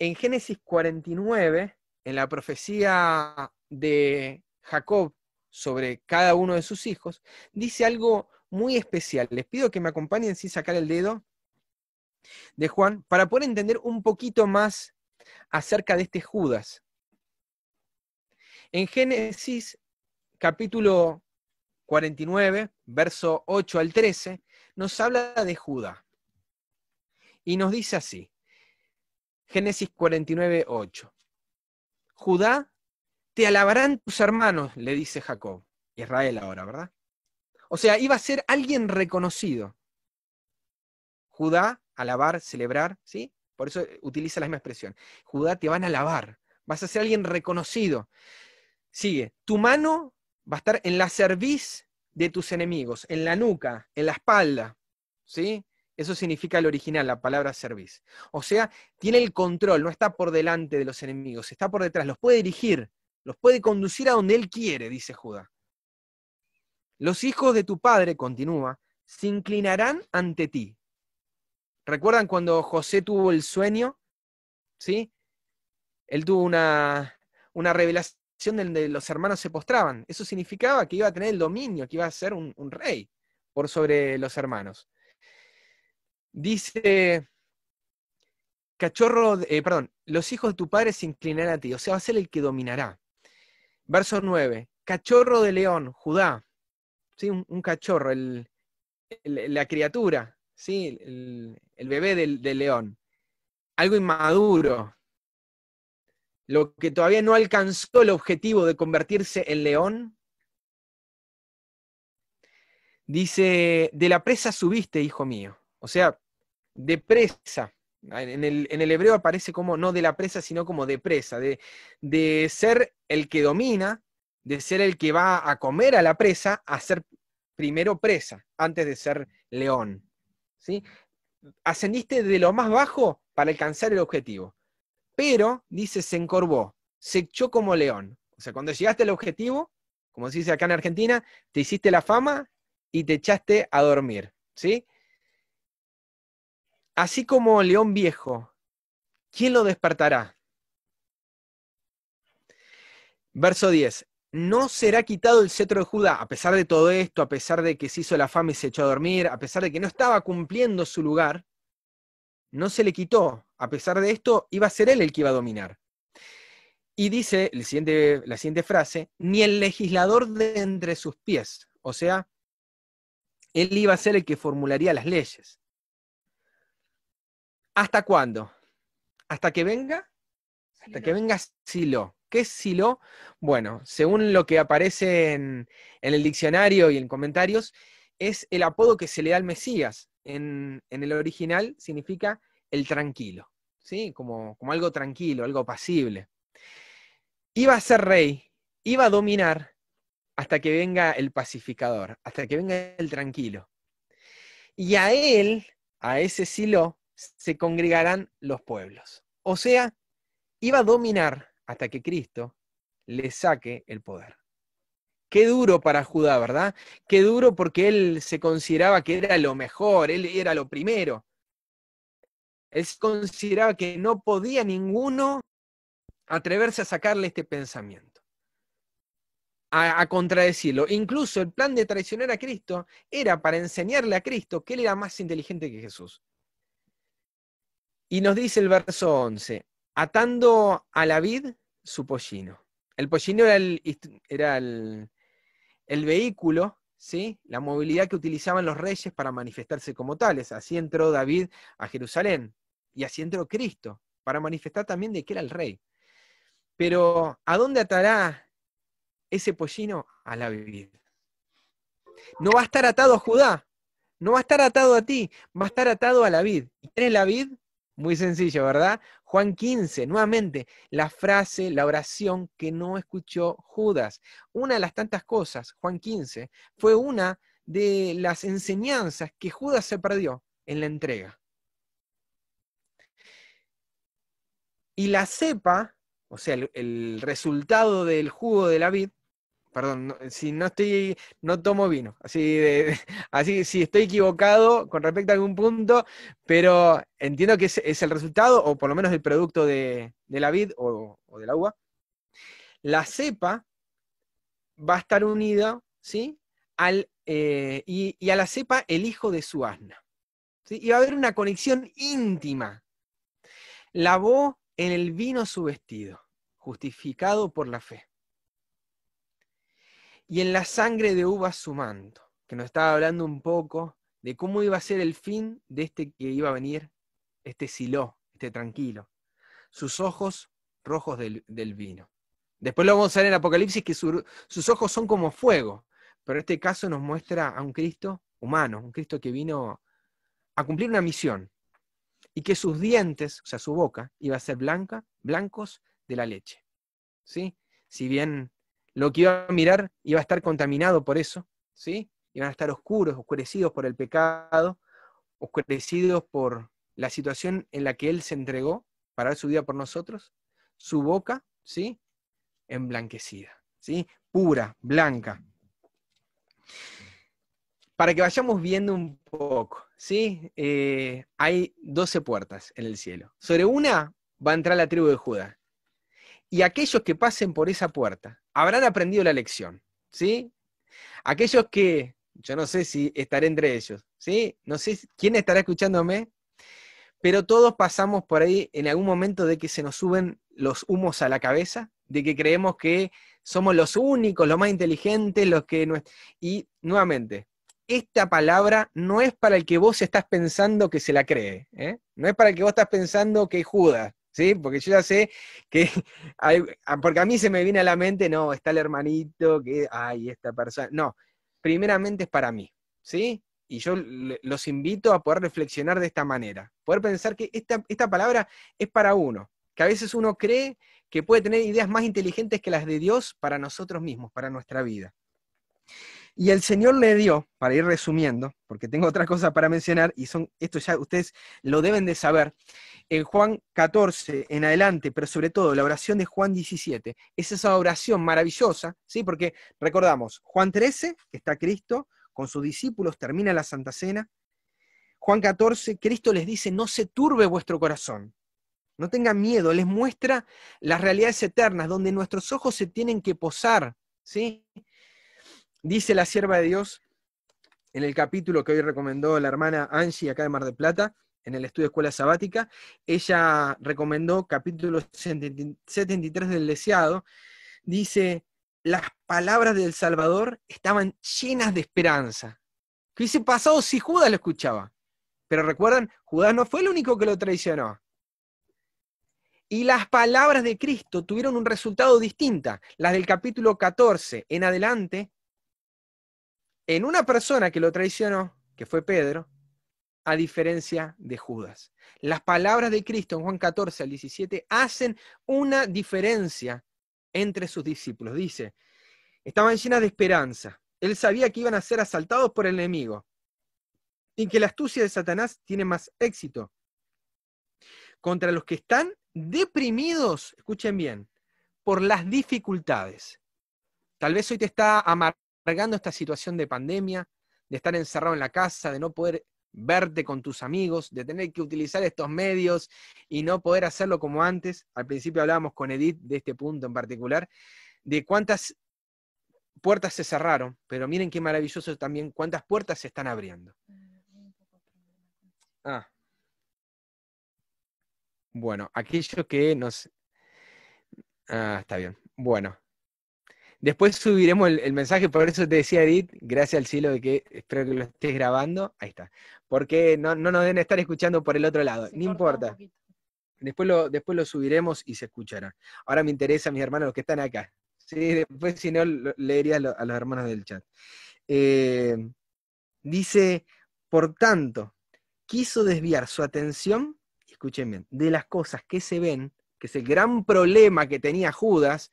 [SPEAKER 1] en Génesis 49, en la profecía de Jacob sobre cada uno de sus hijos, dice algo muy especial. Les pido que me acompañen sin sacar el dedo de Juan para poder entender un poquito más acerca de este Judas. En Génesis capítulo 49, verso 8 al 13, nos habla de Judas. Y nos dice así, Génesis 49, 8. Judá te alabarán tus hermanos, le dice Jacob. Israel ahora, ¿verdad? O sea, iba a ser alguien reconocido. Judá, alabar, celebrar, ¿sí? Por eso utiliza la misma expresión. Judá, te van a alabar. Vas a ser alguien reconocido. Sigue. Tu mano va a estar en la cerviz de tus enemigos, en la nuca, en la espalda, ¿sí? Eso significa el original, la palabra cerviz. O sea, tiene el control, no está por delante de los enemigos, está por detrás, los puede dirigir. Los puede conducir a donde él quiere, dice Judá. Los hijos de tu padre, continúa, se inclinarán ante ti. ¿Recuerdan cuando José tuvo el sueño? ¿Sí? Él tuvo una, revelación donde los hermanos se postraban. Eso significaba que iba a tener el dominio, que iba a ser un, rey por sobre los hermanos. Dice, cachorro, eh, perdón, los hijos de tu padre se inclinarán a ti, o sea, va a ser el que dominará. Verso 9. Cachorro de león, Judá. ¿Sí? Un, cachorro, la criatura, ¿sí? el, bebé del león. Algo inmaduro. Lo que todavía no alcanzó el objetivo de convertirse en león. Dice, de la presa subiste, hijo mío. O sea, de presa en el, hebreo aparece como no de la presa, sino como de presa, de, de, ser el que domina, de ser el que va a comer a la presa, a ser primero presa, antes de ser león. ¿sí? Ascendiste de lo más bajo para alcanzar el objetivo. Pero, dice, se encorvó, se echó como león. O sea, cuando llegaste al objetivo, como se dice acá en Argentina, te hiciste la fama y te echaste a dormir. ¿sí? Así como León Viejo, ¿quién lo despertará? Verso 10. No será quitado el cetro de Judá, a pesar de todo esto, a pesar de que se hizo la fama y se echó a dormir, a pesar de que no estaba cumpliendo su lugar, no se le quitó. A pesar de esto, iba a ser él el que iba a dominar. Y dice la siguiente frase, ni el legislador de entre sus pies. O sea, él iba a ser el que formularía las leyes. ¿Hasta cuándo? ¿Hasta que venga? Hasta que venga Silo. ¿Qué es Silo? Bueno, según lo que aparece en, el diccionario y en comentarios, es el apodo que se le da al Mesías. En, el original significa el tranquilo, ¿sí? Como, como algo tranquilo, algo pasible. Iba a ser rey, iba a dominar hasta que venga el pacificador, hasta que venga el tranquilo. Y a él, a ese Silo, se congregarán los pueblos. O sea, iba a dominar hasta que Cristo le saque el poder. Qué duro para Judá, ¿verdad? Qué duro porque él se consideraba que era lo mejor, él era lo primero. Él consideraba que no podía ninguno atreverse a sacarle este pensamiento, a, a, contradecirlo. Incluso el plan de traicionar a Cristo era para enseñarle a Cristo que él era más inteligente que Jesús, y nos dice el verso 11, atando a la vid su pollino. El pollino era el, vehículo ¿Sí? la movilidad que utilizaban los reyes para manifestarse como tales. Así entró David a Jerusalén y así entró Cristo, para manifestar también de que era el rey. Pero ¿a dónde atará ese pollino? A la vid. No va a estar atado a Judá, no va a estar atado a ti, va a estar atado a la vid. ¿Y quién la vid? Muy sencillo, ¿verdad? Juan 15, nuevamente, la frase, la oración que no escuchó Judas. Una de las tantas cosas, Juan 15, fue una de las enseñanzas que Judas se perdió en la entrega. Y la cepa, o sea, el, resultado del jugo de la vid, perdón, eh, si no estoy, no tomo vino, así, de, así si estoy equivocado con respecto a algún punto, pero entiendo que es, el resultado, o por lo menos el producto de, la vid o, del agua, la cepa va a estar unida, ¿sí? Al, eh, y, a la cepa el hijo de su asna. Y va a haber una conexión íntima. Lavó en el vino su vestido, justificado por la fe y en la sangre de uvas manto. que nos estaba hablando un poco de cómo iba a ser el fin de este que iba a venir, este siló, este tranquilo, sus ojos rojos del, vino. Después lo vamos a ver en Apocalipsis que sus ojos son como fuego, pero este caso nos muestra a un Cristo humano, un Cristo que vino a cumplir una misión y que sus dientes, o sea, su boca, iba a ser blanca, blancos de la leche. ¿Sí? Si bien lo que iba a mirar iba a estar contaminado por eso, ¿sí? Iban a estar oscuros, oscurecidos por el pecado, oscurecidos por la situación en la que Él se entregó para dar su vida por nosotros, su boca, ¿sí? Emblanquecida, ¿sí? Pura, blanca. Para que vayamos viendo un poco, ¿sí? Eh, hay 12 puertas en el cielo. Sobre una va a entrar la tribu de Judá y aquellos que pasen por esa puerta habrán aprendido la lección, ¿sí? Aquellos que, yo no sé si estaré entre ellos, ¿sí? No sé quién estará escuchándome, pero todos pasamos por ahí en algún momento de que se nos suben los humos a la cabeza, de que creemos que somos los únicos, los más inteligentes, los que... No... Y nuevamente, esta palabra no es para el que vos estás pensando que se la cree, ¿eh? no es para el que vos estás pensando que Judas, ¿sí? Porque yo ya sé que, hay, ah, porque a mí se me viene a la mente, no, está el hermanito, que, ay, esta persona, no, primeramente es para mí, ¿sí? Y yo los invito a poder reflexionar de esta manera, poder pensar que esta, palabra es para uno, que a veces uno cree que puede tener ideas más inteligentes que las de Dios para nosotros mismos, para nuestra vida. Y el Señor le dio, para ir resumiendo, porque tengo otras cosas para mencionar, y son, esto ya ustedes lo deben de saber, en eh, Juan 14 en adelante, pero sobre todo la oración de Juan 17. Es esa oración maravillosa, ¿sí? Porque recordamos, Juan 13 está Cristo con sus discípulos, termina la Santa Cena. Juan 14, Cristo les dice, no se turbe vuestro corazón, no tengan miedo, les muestra las realidades eternas, donde nuestros ojos se tienen que posar, ¿sí? Dice la sierva de Dios en el capítulo que hoy recomendó la hermana Angie acá de Mar de Plata, en el estudio Escuela Sabática, ella recomendó capítulo 73 del Deseado, dice, las palabras del Salvador estaban llenas de esperanza. ¿Qué hubiese pasado si Judas lo escuchaba? Pero recuerdan, Judas no fue el único que lo traicionó. Y las palabras de Cristo tuvieron un resultado distinto. Las del capítulo 14 en adelante, en una persona que lo traicionó, que fue Pedro, a diferencia de Judas. Las palabras de Cristo en Juan 14 al 17 hacen una diferencia entre sus discípulos. Dice, estaban llenas de esperanza. Él sabía que iban a ser asaltados por el enemigo y que la astucia de Satanás tiene más éxito contra los que están deprimidos, escuchen bien, por las dificultades. Tal vez hoy te está amargando esta situación de pandemia, de estar encerrado en la casa, de no poder verte con tus amigos, de tener que utilizar estos medios y no poder hacerlo como antes. Al principio hablábamos con Edith de este punto en particular, de cuántas puertas se cerraron, pero miren qué maravilloso también cuántas puertas se están abriendo. Ah. Bueno, aquello que nos... Ah, está bien. Bueno, Después subiremos el, mensaje, por eso te decía Edith, gracias al cielo de que espero que lo estés grabando. Ahí está porque no, no nos deben estar escuchando por el otro lado, no importa. Después lo, después lo subiremos y se escuchará. Ahora me interesa mis hermanos los que están acá. Sí, después si no, leería a los hermanos del chat. Eh, dice, por tanto, quiso desviar su atención, escuchen bien, de las cosas que se ven, que es el gran problema que tenía Judas,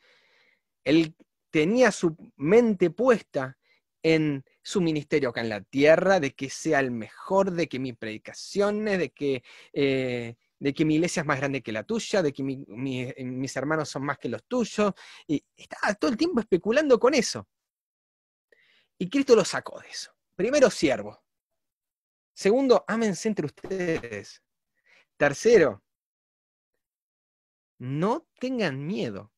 [SPEAKER 1] él tenía su mente puesta en su ministerio acá en la tierra, de que sea el mejor, de que mis predicaciones, de que, eh, de que mi iglesia es más grande que la tuya, de que eh, mis hermanos son más que los tuyos. Y estaba todo el tiempo especulando con eso. Y Cristo lo sacó de eso. Primero, siervo. Segundo, ámense entre ustedes. Tercero, no tengan miedo.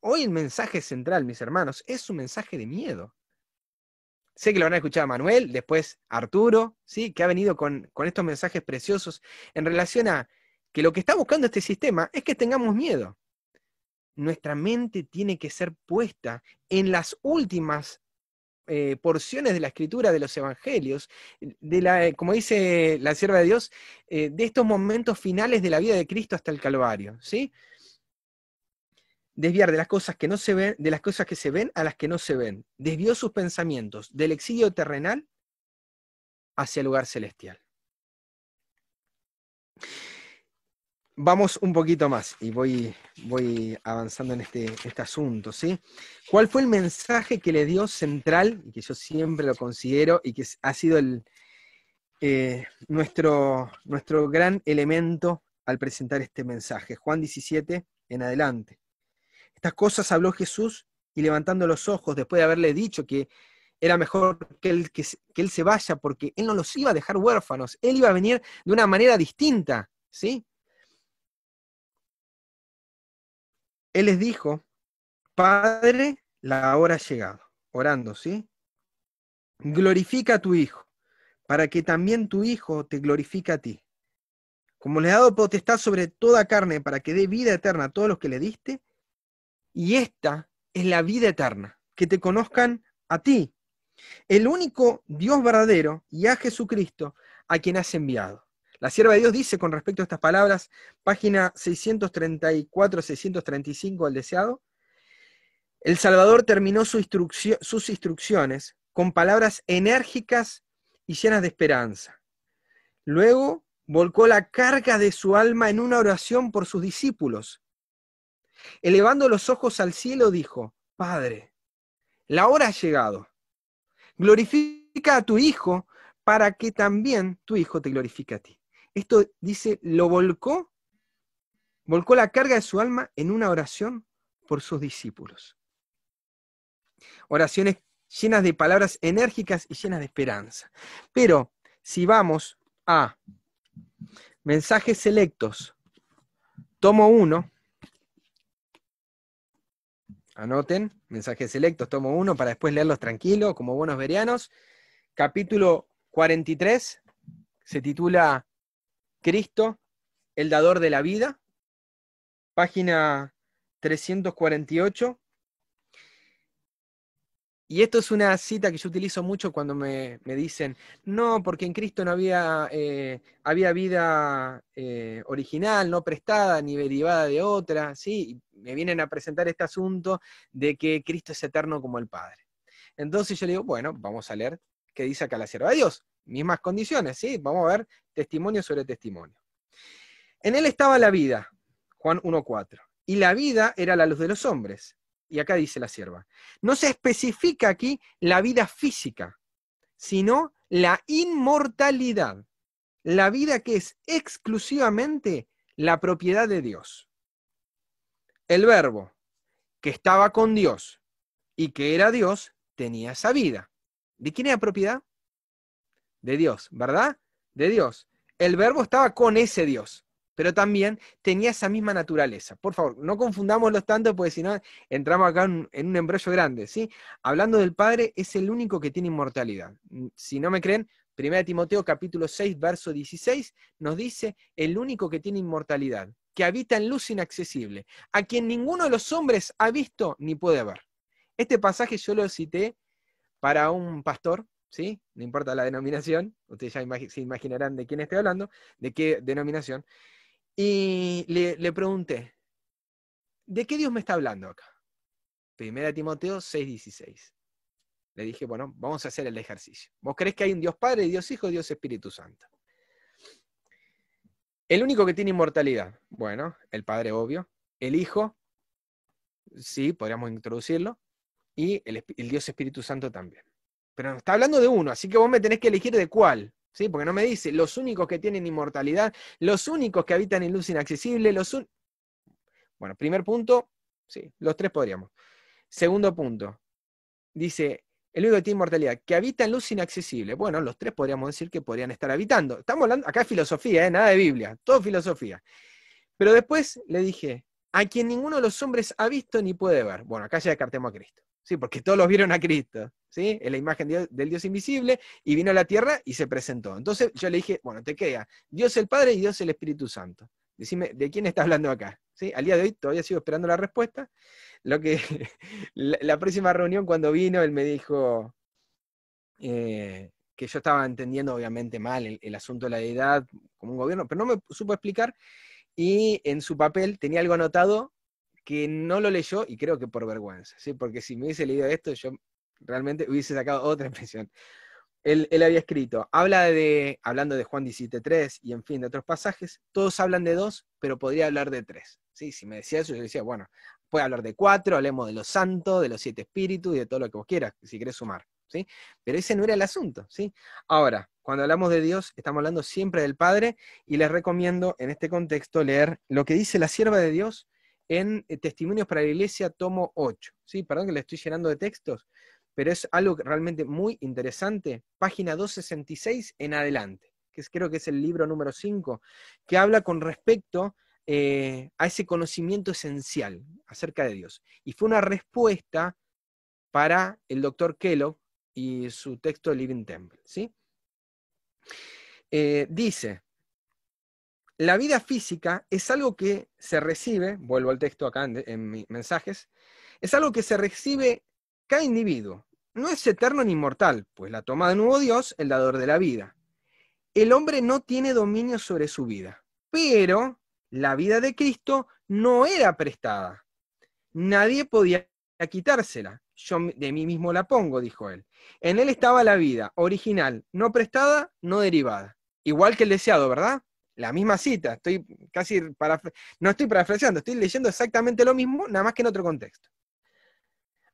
[SPEAKER 1] Hoy el mensaje central, mis hermanos, es un mensaje de miedo sé que lo van a escuchar Manuel, después Arturo, ¿sí? que ha venido con, estos mensajes preciosos en relación a que lo que está buscando este sistema es que tengamos miedo. Nuestra mente tiene que ser puesta en las últimas eh, porciones de la escritura de los evangelios, de la, eh, como dice la sierva de Dios, eh, de estos momentos finales de la vida de Cristo hasta el Calvario, ¿sí? desviar de las cosas que no se ven, de las cosas que se ven a las que no se ven. Desvió sus pensamientos del exilio terrenal hacia el lugar celestial. Vamos un poquito más y voy, voy avanzando en este, este asunto. ¿sí? ¿Cuál fue el mensaje que le dio central, y que yo siempre lo considero y que ha sido el, eh, nuestro, nuestro gran elemento al presentar este mensaje? Juan 17 en adelante. Estas cosas habló Jesús y levantando los ojos, después de haberle dicho que era mejor que él, que, él se vaya, porque él no los iba a dejar huérfanos, él iba a venir de una manera distinta, ¿sí? Él les dijo, Padre, la hora ha llegado, orando, ¿sí? Glorifica a tu Hijo, para que también tu Hijo te glorifique a ti. Como le ha dado potestad sobre toda carne, para que dé vida eterna a todos los que le diste, y esta es la vida eterna, que te conozcan a ti, el único Dios verdadero y a Jesucristo a quien has enviado. La sierva de Dios dice con respecto a estas palabras, página 634-635 al deseado, el Salvador terminó sus instrucciones con palabras enérgicas y llenas de esperanza. Luego volcó la carga de su alma en una oración por sus discípulos, Elevando los ojos al cielo, dijo, Padre, la hora ha llegado. Glorifica a tu Hijo para que también tu Hijo te glorifique a ti. Esto dice, lo volcó, volcó la carga de su alma en una oración por sus discípulos. Oraciones llenas de palabras enérgicas y llenas de esperanza. Pero si vamos a mensajes selectos, tomo uno, Anoten, mensajes selectos, tomo uno para después leerlos tranquilos, como buenos verianos. Capítulo 43 se titula Cristo, el dador de la vida. Página 348 y esto es una cita que yo utilizo mucho cuando me, dicen, no, porque en Cristo no había, eh, había vida eh, original, no prestada ni derivada de otra, ¿sí? me vienen a presentar este asunto de que Cristo es eterno como el Padre. Entonces yo le digo, bueno, vamos a leer qué dice acá la sierva de Dios. Mismas condiciones, ¿sí? Vamos a ver testimonio sobre testimonio. En él estaba la vida, Juan 1.4, y la vida era la luz de los hombres y acá dice la sierva, no se especifica aquí la vida física, sino la inmortalidad, la vida que es exclusivamente la propiedad de Dios. El verbo que estaba con Dios y que era Dios tenía esa vida. ¿De quién era propiedad? De Dios, ¿verdad? De Dios. El verbo estaba con ese Dios pero también tenía esa misma naturaleza. Por favor, no los tanto, porque si no, entramos acá en, un embrollo grande. ¿sí? Hablando del Padre, es el único que tiene inmortalidad. Mm, si no me creen, 1 Timoteo capítulo 6, verso 16, nos dice, el único que tiene inmortalidad, que habita en luz inaccesible, a quien ninguno de los hombres ha visto ni puede ver. Este pasaje yo lo cité para un pastor, ¿sí? No importa la denominación, ustedes ya se imaginarán de quién estoy hablando, de qué denominación. Y le, pregunté, ¿de qué Dios me está hablando acá? Primera Timoteo 6:16. Le dije, bueno, vamos a hacer el ejercicio. ¿Vos crees que hay un Dios Padre, Dios Hijo, Dios Espíritu Santo? El único que tiene inmortalidad, bueno, el Padre obvio, el Hijo, sí, podríamos introducirlo, y el, el Dios Espíritu Santo también. Pero nos está hablando de uno, así que vos me tenés que elegir de cuál. ¿sí? Porque no me dice los únicos que tienen inmortalidad, los únicos que habitan en luz inaccesible, los un... Bueno, primer punto, sí, los tres podríamos. Segundo punto, dice el único que tiene inmortalidad, que habita en luz inaccesible. Bueno, los tres podríamos decir que podrían estar habitando. Estamos hablando, acá es filosofía, ¿eh? nada de Biblia, todo filosofía. Pero después le dije, a quien ninguno de los hombres ha visto ni puede ver. Bueno, acá ya descartemos a Cristo. ¿sí? porque todos los vieron a Cristo, ¿sí? En la imagen del Dios invisible, y vino a la tierra y se presentó. Entonces yo le dije, bueno, te queda Dios el Padre y Dios el Espíritu Santo. Decime, ¿de quién está hablando acá? ¿Sí? Al día de hoy todavía sigo esperando la respuesta. Lo que la, próxima reunión cuando vino, él me dijo eh, que yo estaba entendiendo obviamente mal el, el asunto de la deidad como un gobierno, pero no me supo explicar. Y en su papel tenía algo anotado que no lo leyó y creo que por vergüenza, ¿sí? porque si me hubiese leído esto, yo realmente hubiese sacado otra impresión. Él, había escrito, habla de, hablando de Juan 17.3 y en fin, de otros pasajes, todos hablan de dos, pero podría hablar de tres. ¿sí? Si me decía eso, yo decía, bueno, puede hablar de cuatro, hablemos de los santos, de los siete espíritus y de todo lo que vos quieras, si querés sumar. ¿Sí? Pero ese no era el asunto, ¿sí? Ahora, cuando hablamos de Dios, estamos hablando siempre del Padre, y les recomiendo en este contexto leer lo que dice la sierva de Dios en eh, Testimonios para la Iglesia, tomo 8. ¿sí? Perdón que le estoy llenando de textos, pero es algo realmente muy interesante. Página 266 en adelante, que creo que es el libro número 5, que habla con respecto eh, a ese conocimiento esencial acerca de Dios. Y fue una respuesta para el doctor Kellogg y su texto Living Temple. ¿sí? Eh, dice, la vida física es algo que se recibe, vuelvo al texto acá en, mis mensajes, es algo que se recibe cada individuo. No es eterno ni inmortal, pues la toma de nuevo Dios, el dador de la vida. El hombre no tiene dominio sobre su vida, pero la vida de Cristo no era prestada. Nadie podía quitársela. Yo de mí mismo la pongo, dijo él. En él estaba la vida, original, no prestada, no derivada. Igual que el deseado, ¿verdad? la misma cita, estoy casi para, no estoy parafraseando, estoy leyendo exactamente lo mismo, nada más que en otro contexto.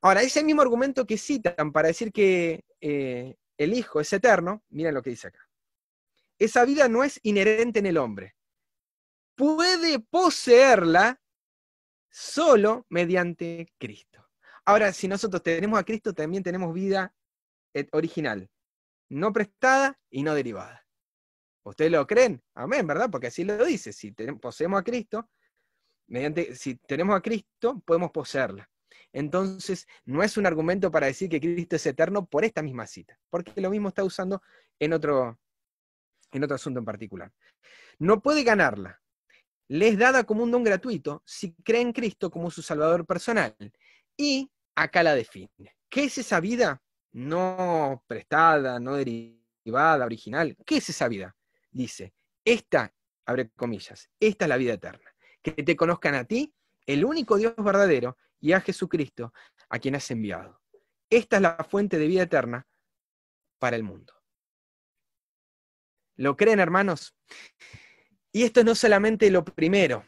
[SPEAKER 1] Ahora, ese mismo argumento que citan para decir que eh, el Hijo es eterno, miren lo que dice acá. Esa vida no es inherente en el hombre. Puede poseerla solo mediante Cristo. Ahora, si nosotros tenemos a Cristo, también tenemos vida eh, original, no prestada y no derivada. ¿Ustedes lo creen? Amén, ¿verdad? Porque así lo dice. Si poseemos a Cristo, mediante, si tenemos a Cristo, podemos poseerla. Entonces, no es un argumento para decir que Cristo es eterno por esta misma cita, porque lo mismo está usando en otro, en otro asunto en particular. No puede ganarla. Le es dada como un don gratuito si cree en Cristo como su Salvador personal. Y acá la define. ¿Qué es esa vida? No prestada, no derivada, original. ¿Qué es esa vida? dice, esta, abre comillas, esta es la vida eterna, que te conozcan a ti, el único Dios verdadero, y a Jesucristo, a quien has enviado. Esta es la fuente de vida eterna para el mundo. ¿Lo creen, hermanos? Y esto no es solamente lo primero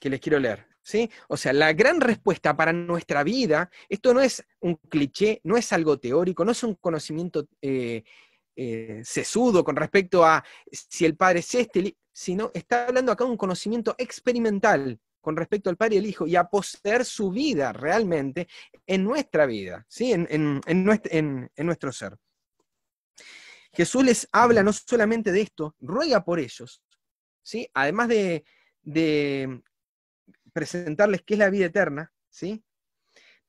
[SPEAKER 1] que les quiero leer, ¿sí? O sea, la gran respuesta para nuestra vida, esto no es un cliché, no es algo teórico, no es un conocimiento eh, eh, sesudo con respecto a si el Padre es este, sino está hablando acá de un conocimiento experimental con respecto al Padre y el Hijo y a poseer su vida realmente en nuestra vida, ¿sí? en, en, nuestro, ser. Jesús les habla no solamente de esto, ruega por ellos, ¿sí? además de, presentarles qué es la vida eterna, ¿sí?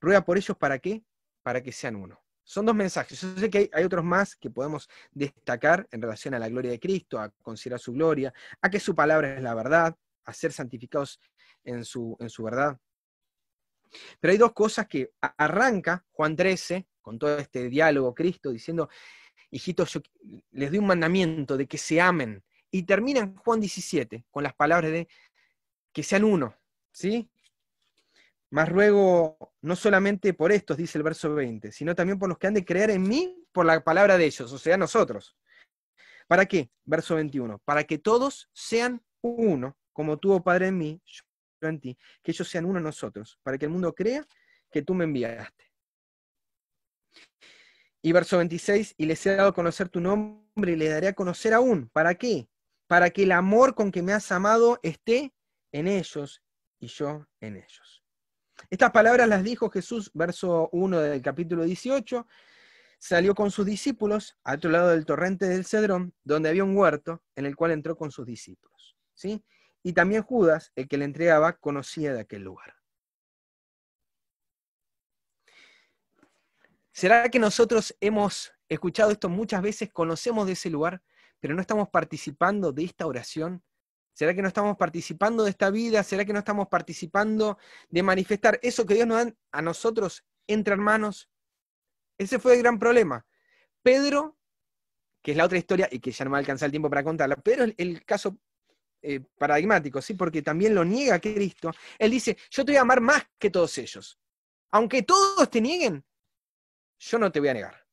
[SPEAKER 1] ruega por ellos para qué, para que sean uno. Son dos mensajes. Yo sé que hay, otros más que podemos destacar en relación a la gloria de Cristo, a considerar su gloria, a que su palabra es la verdad, a ser santificados en su, en su verdad. Pero hay dos cosas que arranca Juan 13 con todo este diálogo Cristo diciendo, hijitos, yo les doy un mandamiento de que se amen. Y termina en Juan 17 con las palabras de que sean uno, ¿sí? Mas ruego no solamente por estos, dice el verso 20, sino también por los que han de creer en mí por la palabra de ellos, o sea, nosotros. ¿Para qué? Verso 21. Para que todos sean uno, como tuvo oh Padre, en mí, yo en ti, que ellos sean uno en nosotros, para que el mundo crea que tú me enviaste. Y verso 26, y les he dado a conocer tu nombre y le daré a conocer aún. ¿Para qué? Para que el amor con que me has amado esté en ellos y yo en ellos. Estas palabras las dijo Jesús, verso 1 del capítulo 18. Salió con sus discípulos al otro lado del torrente del Cedrón, donde había un huerto en el cual entró con sus discípulos. ¿sí? Y también Judas, el que le entregaba, conocía de aquel lugar. ¿Será que nosotros hemos escuchado esto muchas veces, conocemos de ese lugar, pero no estamos participando de esta oración ¿Será que no estamos participando de esta vida? ¿Será que no estamos participando de manifestar eso que Dios nos da a nosotros entre hermanos? Ese fue el gran problema. Pedro, que es la otra historia y que ya no me va a alcanzar el tiempo para contarla, pero el, el caso eh, paradigmático, ¿sí? porque también lo niega Cristo. Él dice, yo te voy a amar más que todos ellos. Aunque todos te nieguen, yo no te voy a negar.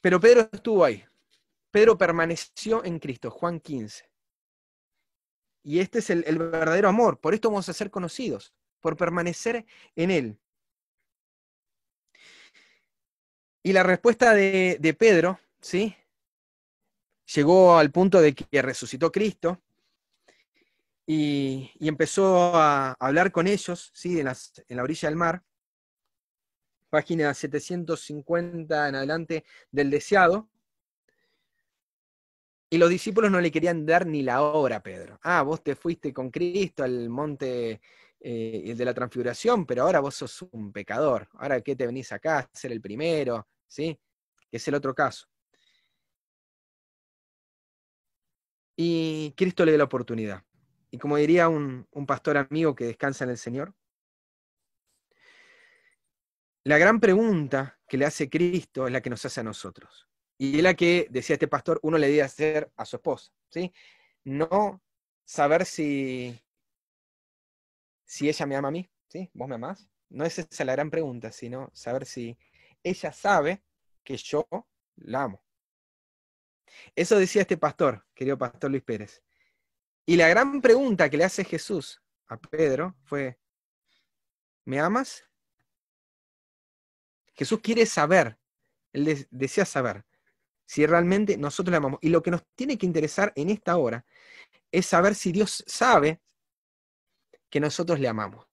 [SPEAKER 1] Pero Pedro estuvo ahí. Pedro permaneció en Cristo, Juan 15. Y este es el, verdadero amor. Por esto vamos a ser conocidos, por permanecer en Él. Y la respuesta de, Pedro, ¿sí? Llegó al punto de que resucitó Cristo y, empezó a hablar con ellos, ¿sí? En, en la orilla del mar. Página 750 en adelante del deseado. Y los discípulos no le querían dar ni la hora, Pedro. Ah, vos te fuiste con Cristo al monte eh, de la transfiguración, pero ahora vos sos un pecador. Ahora que te venís acá a ser el primero, ¿sí? Que es el otro caso. Y Cristo le dio la oportunidad. Y como diría un, un pastor amigo que descansa en el Señor, la gran pregunta que le hace Cristo es la que nos hace a nosotros. Y es la que, decía este pastor, uno le debe hacer a su esposa, ¿sí? No saber si, si ella me ama a mí, ¿sí? ¿Vos me amás? No es esa la gran pregunta, sino saber si ella sabe que yo la amo. Eso decía este pastor, querido pastor Luis Pérez. Y la gran pregunta que le hace Jesús a Pedro fue, ¿me amas? Jesús quiere saber, él decía saber si realmente nosotros le amamos. Y lo que nos tiene que interesar en esta hora es saber si Dios sabe que nosotros le amamos.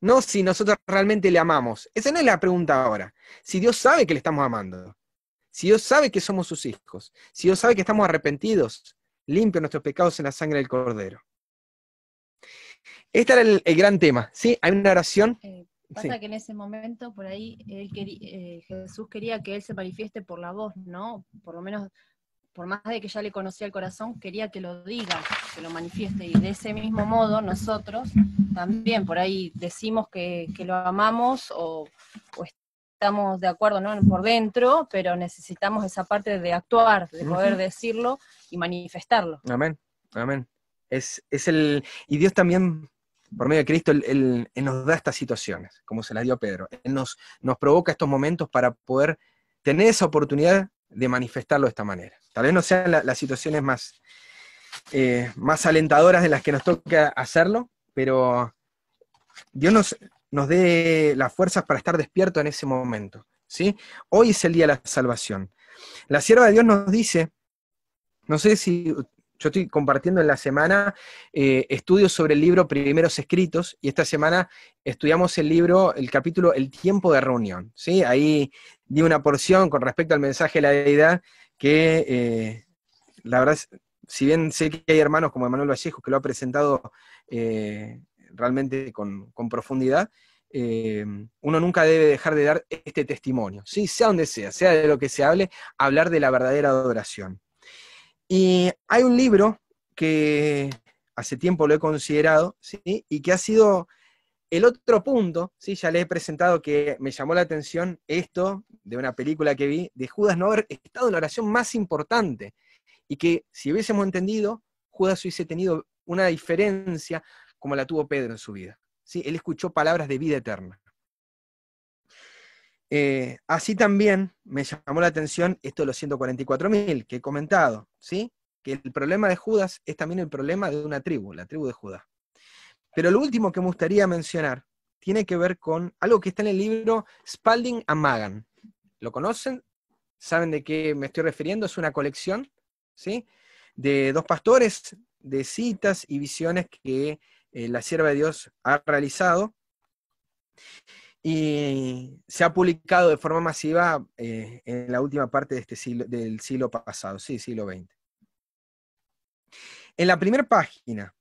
[SPEAKER 1] No si nosotros realmente le amamos. Esa no es la pregunta ahora. Si Dios sabe que le estamos amando. Si Dios sabe que somos sus hijos. Si Dios sabe que estamos arrepentidos. Limpio nuestros pecados en la sangre del Cordero. Este era el, el gran tema. ¿sí? Hay una oración eh,
[SPEAKER 2] Pasa que en ese momento por ahí eh, Jesús quería que él se manifieste por la voz, ¿no? Por lo menos, por más de que ya le conocía el corazón, quería que lo diga, que lo manifieste. Y de ese mismo modo nosotros también por ahí decimos que, lo amamos o, estamos de acuerdo, ¿no? Por dentro, pero necesitamos esa parte de actuar, de poder decirlo y manifestarlo.
[SPEAKER 1] Amén, amén. Es, el, y Dios también por medio de Cristo, él, nos da estas situaciones, como se las dio Pedro. Él nos, nos provoca estos momentos para poder tener esa oportunidad de manifestarlo de esta manera. Tal vez no sean las situaciones más, eh, más alentadoras de las que nos toca hacerlo, pero Dios nos, nos dé las fuerzas para estar despierto en ese momento. ¿sí? Hoy es el día de la salvación. La sierva de Dios nos dice, no sé si yo estoy compartiendo en la semana eh, estudios sobre el libro Primeros Escritos y esta semana estudiamos el libro, el capítulo El tiempo de reunión. ¿sí? Ahí di una porción con respecto al mensaje de la deidad que eh, la verdad, si bien sé que hay hermanos como Emanuel Vallejo que lo ha presentado eh, realmente con, profundidad, uno nunca debe dejar de dar este testimonio, ¿sí? sea donde sea, sea de lo que se hable, hablar de la verdadera adoración. Y hay un libro que hace tiempo lo he considerado, ¿sí? y que ha sido el otro punto, ¿sí? ya le he presentado que me llamó la atención esto de una película que vi, de Judas no haber estado en la oración más importante, y que si hubiésemos entendido, Judas hubiese tenido una diferencia como la tuvo Pedro en su vida. ¿sí? Él escuchó palabras de vida eterna. Eh, así también me llamó la atención esto de los 144.000 que he comentado, ¿sí? Que el problema de Judas es también el problema de una tribu, la tribu de Judas. Pero lo último que me gustaría mencionar tiene que ver con algo que está en el libro Spalding a Magan. ¿Lo conocen? ¿Saben de qué me estoy refiriendo? Es una colección, ¿sí? De dos pastores, de citas y visiones que eh, la sierva de Dios ha realizado y se ha publicado de forma masiva eh, en la última parte de este del siglo pasado, sí, siglo XX. En la primera página,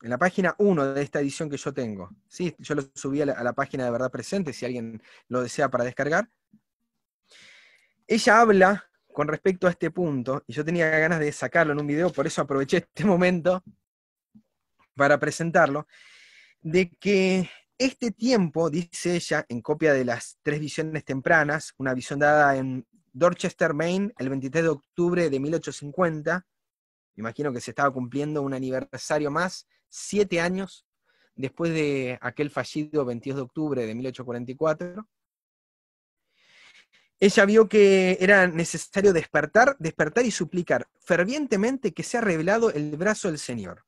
[SPEAKER 1] en la página 1 de esta edición que yo tengo, sí, yo lo subí a la página de verdad presente, si alguien lo desea para descargar, ella habla con respecto a este punto, y yo tenía ganas de sacarlo en un video, por eso aproveché este momento para presentarlo, de que este tiempo, dice ella, en copia de las tres visiones tempranas, una visión dada en Dorchester, Maine, el 23 de octubre de 1850, imagino que se estaba cumpliendo un aniversario más, siete años después de aquel fallido 22 de octubre de 1844, ella vio que era necesario despertar, despertar y suplicar fervientemente que sea revelado el brazo del Señor.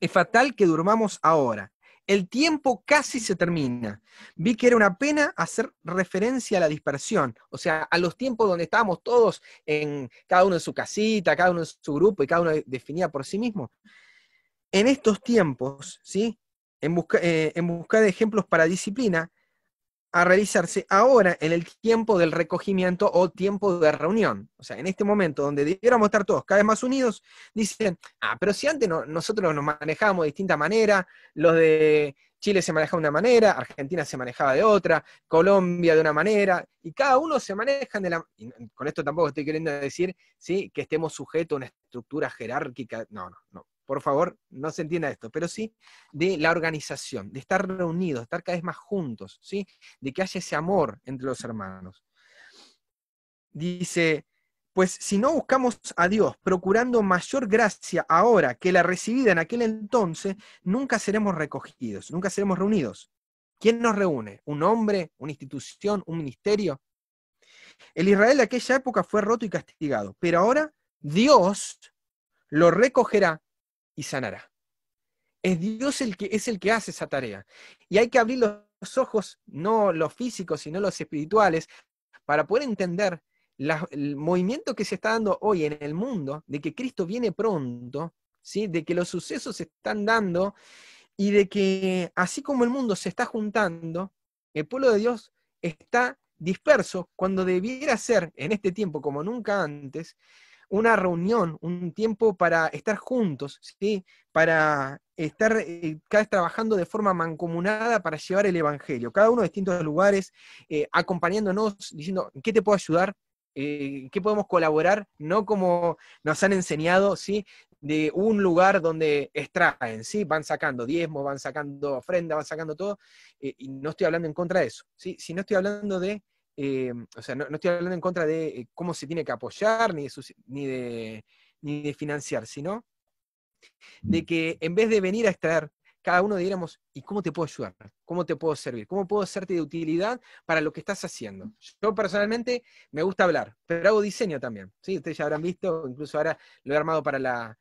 [SPEAKER 1] Es fatal que durmamos ahora, el tiempo casi se termina. Vi que era una pena hacer referencia a la dispersión, o sea, a los tiempos donde estábamos todos en cada uno en su casita, cada uno en su grupo y cada uno definía por sí mismo. En estos tiempos, ¿sí? En, busca, eh, en buscar ejemplos para disciplina, a realizarse ahora en el tiempo del recogimiento o tiempo de reunión. O sea, en este momento donde debiéramos estar todos cada vez más unidos, dicen, ah, pero si antes nosotros nos manejábamos de distinta manera, los de Chile se manejaban de una manera, Argentina se manejaba de otra, Colombia de una manera, y cada uno se maneja de la... con esto tampoco estoy queriendo decir ¿sí? que estemos sujetos a una estructura jerárquica, no, no, no por favor, no se entienda esto, pero sí de la organización, de estar reunidos, estar cada vez más juntos, ¿sí? de que haya ese amor entre los hermanos. Dice, pues si no buscamos a Dios procurando mayor gracia ahora que la recibida en aquel entonces, nunca seremos recogidos, nunca seremos reunidos. ¿Quién nos reúne? ¿Un hombre? ¿Una institución? ¿Un ministerio? El Israel de aquella época fue roto y castigado, pero ahora Dios lo recogerá y sanará. Es Dios el que es el que hace esa tarea. Y hay que abrir los ojos, no los físicos, sino los espirituales, para poder entender el movimiento que se está dando hoy en el mundo, de que Cristo viene pronto, ¿sí? de que los sucesos se están dando y de que así como el mundo se está juntando, el pueblo de Dios está disperso cuando debiera ser en este tiempo como nunca antes, una reunión, un tiempo para estar juntos, ¿sí? para estar eh, cada vez trabajando de forma mancomunada para llevar el Evangelio, cada uno de distintos lugares, eh, acompañándonos, diciendo, ¿qué te puedo ayudar? Eh, ¿Qué podemos colaborar? No como nos han enseñado, ¿sí? de un lugar donde extraen, ¿sí? Van sacando diezmos, van sacando ofrenda, van sacando todo, y no estoy hablando en contra de eso, ¿sí? Si no estoy hablando de eh, o sea, no, estoy hablando en contra de eh, cómo se tiene que apoyar ni de, ni, ni de financiar, sino de que en vez de venir a extraer, cada uno diéramos, ¿y cómo te puedo ayudar? ¿Cómo te puedo servir? ¿Cómo puedo serte de utilidad para lo que estás haciendo? Yo personalmente me gusta hablar, pero hago diseño también. ¿sí? Ustedes ya habrán visto, incluso ahora lo he armado para, la,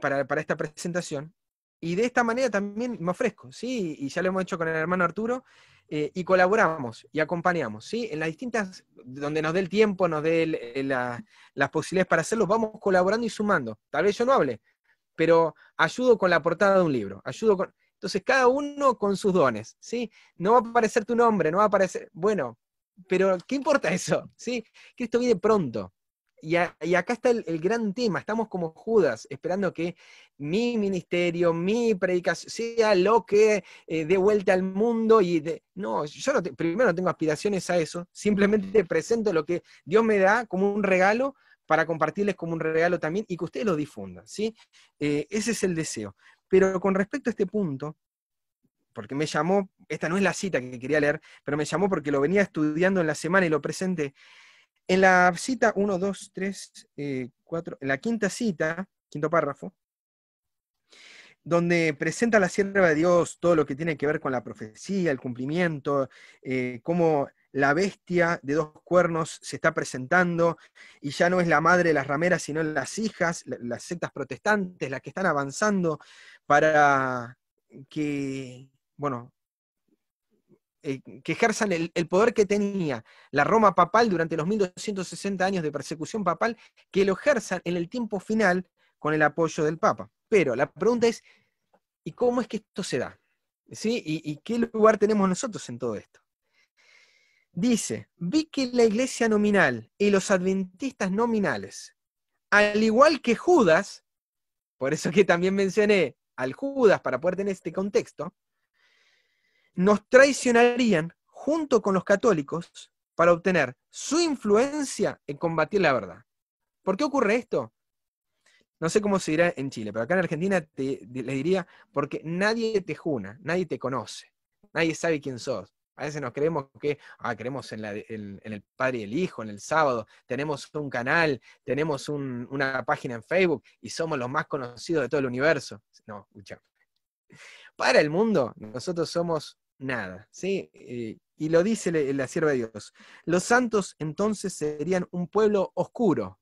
[SPEAKER 1] para, para esta presentación. Y de esta manera también me ofrezco, ¿sí? Y ya lo hemos hecho con el hermano Arturo, eh, y colaboramos y acompañamos, ¿sí? En las distintas, donde nos dé el tiempo, nos dé eh, las posibilidades para hacerlo, vamos colaborando y sumando. Tal vez yo no hable, pero ayudo con la portada de un libro, ayudo con... Entonces, cada uno con sus dones, ¿sí? No va a aparecer tu nombre, no va a aparecer... Bueno, pero ¿qué importa eso? ¿Sí? Cristo viene pronto, y, acá está el, gran tema, estamos como Judas, esperando que mi ministerio, mi predicación sea lo que eh, dé vuelta al mundo. Y no, yo primero no tengo aspiraciones a eso, simplemente presento lo que Dios me da como un regalo para compartirles como un regalo también y que ustedes lo difundan, ¿sí? Eh, ese es el deseo. Pero con respecto a este punto, porque me llamó, esta no es la cita que quería leer, pero me llamó porque lo venía estudiando en la semana y lo presenté. En la cita 1, 2, 3, 4, en la quinta cita, quinto párrafo, donde presenta la sierva de Dios todo lo que tiene que ver con la profecía, el cumplimiento, eh, cómo la bestia de dos cuernos se está presentando y ya no es la madre de las rameras, sino las hijas, las sectas protestantes, las que están avanzando para que, bueno, eh, que ejerzan el, poder que tenía la Roma papal durante los 1260 años de persecución papal, que lo ejerzan en el tiempo final con el apoyo del Papa. Pero la pregunta es, ¿y cómo es que esto se da? ¿Sí? ¿Y, ¿Y qué lugar tenemos nosotros en todo esto? Dice, vi que la iglesia nominal y los adventistas nominales, al igual que Judas, por eso que también mencioné al Judas para poder tener este contexto, nos traicionarían junto con los católicos para obtener su influencia en combatir la verdad. ¿Por qué ocurre esto? No sé cómo se dirá en Chile, pero acá en Argentina te, diría porque nadie te juna, nadie te conoce, nadie sabe quién sos. A veces nos creemos que ah, creemos en, el Padre y el Hijo, en el sábado, tenemos un canal, tenemos una página en Facebook y somos los más conocidos de todo el universo. No, escucha. Para el mundo, nosotros somos nada, ¿sí? Eh, y lo dice la, sierva de Dios. Los santos entonces serían un pueblo oscuro.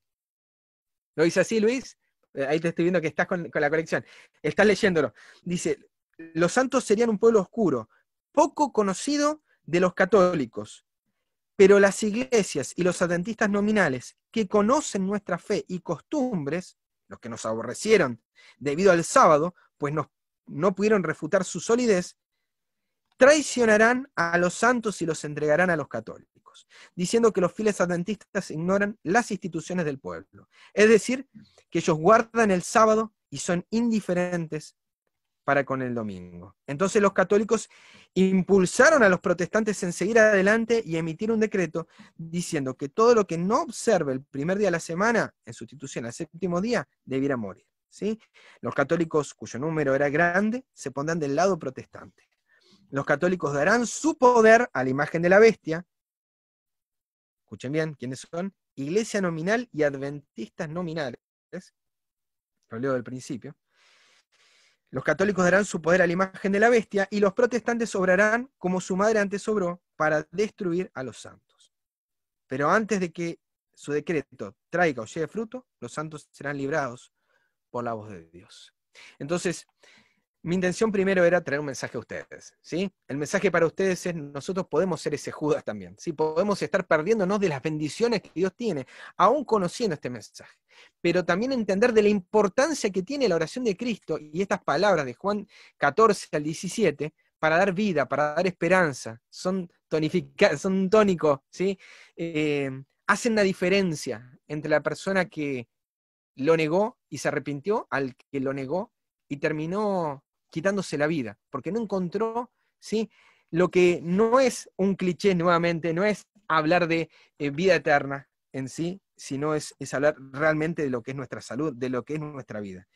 [SPEAKER 1] ¿Lo dice así, Luis? Eh, ahí te estoy viendo que estás con, la colección. Estás leyéndolo. Dice, los santos serían un pueblo oscuro, poco conocido de los católicos, pero las iglesias y los adventistas nominales que conocen nuestra fe y costumbres, los que nos aborrecieron debido al sábado, pues no pudieron refutar su solidez, traicionarán a los santos y los entregarán a los católicos, diciendo que los fieles adventistas ignoran las instituciones del pueblo. Es decir, que ellos guardan el sábado y son indiferentes para con el domingo. Entonces los católicos impulsaron a los protestantes en seguir adelante y emitir un decreto diciendo que todo lo que no observe el primer día de la semana en sustitución al séptimo día debiera morir. ¿sí? Los católicos, cuyo número era grande, se pondrán del lado protestante los católicos darán su poder a la imagen de la bestia. Escuchen bien, ¿quiénes son? Iglesia nominal y adventistas nominales. Lo leo del principio. Los católicos darán su poder a la imagen de la bestia y los protestantes obrarán como su madre antes sobró para destruir a los santos. Pero antes de que su decreto traiga o lleve fruto, los santos serán librados por la voz de Dios. Entonces, mi intención primero era traer un mensaje a ustedes, ¿sí? El mensaje para ustedes es, nosotros podemos ser ese Judas también, ¿sí? Podemos estar perdiéndonos de las bendiciones que Dios tiene, aún conociendo este mensaje, pero también entender de la importancia que tiene la oración de Cristo y estas palabras de Juan 14 al 17 para dar vida, para dar esperanza, son, son tónicos, ¿sí? Eh, hacen la diferencia entre la persona que lo negó y se arrepintió al que lo negó y terminó quitándose la vida, porque no encontró, ¿sí? Lo que no es un cliché nuevamente, no es hablar de eh, vida eterna en sí, sino es, es hablar realmente de lo que es nuestra salud, de lo que es nuestra vida.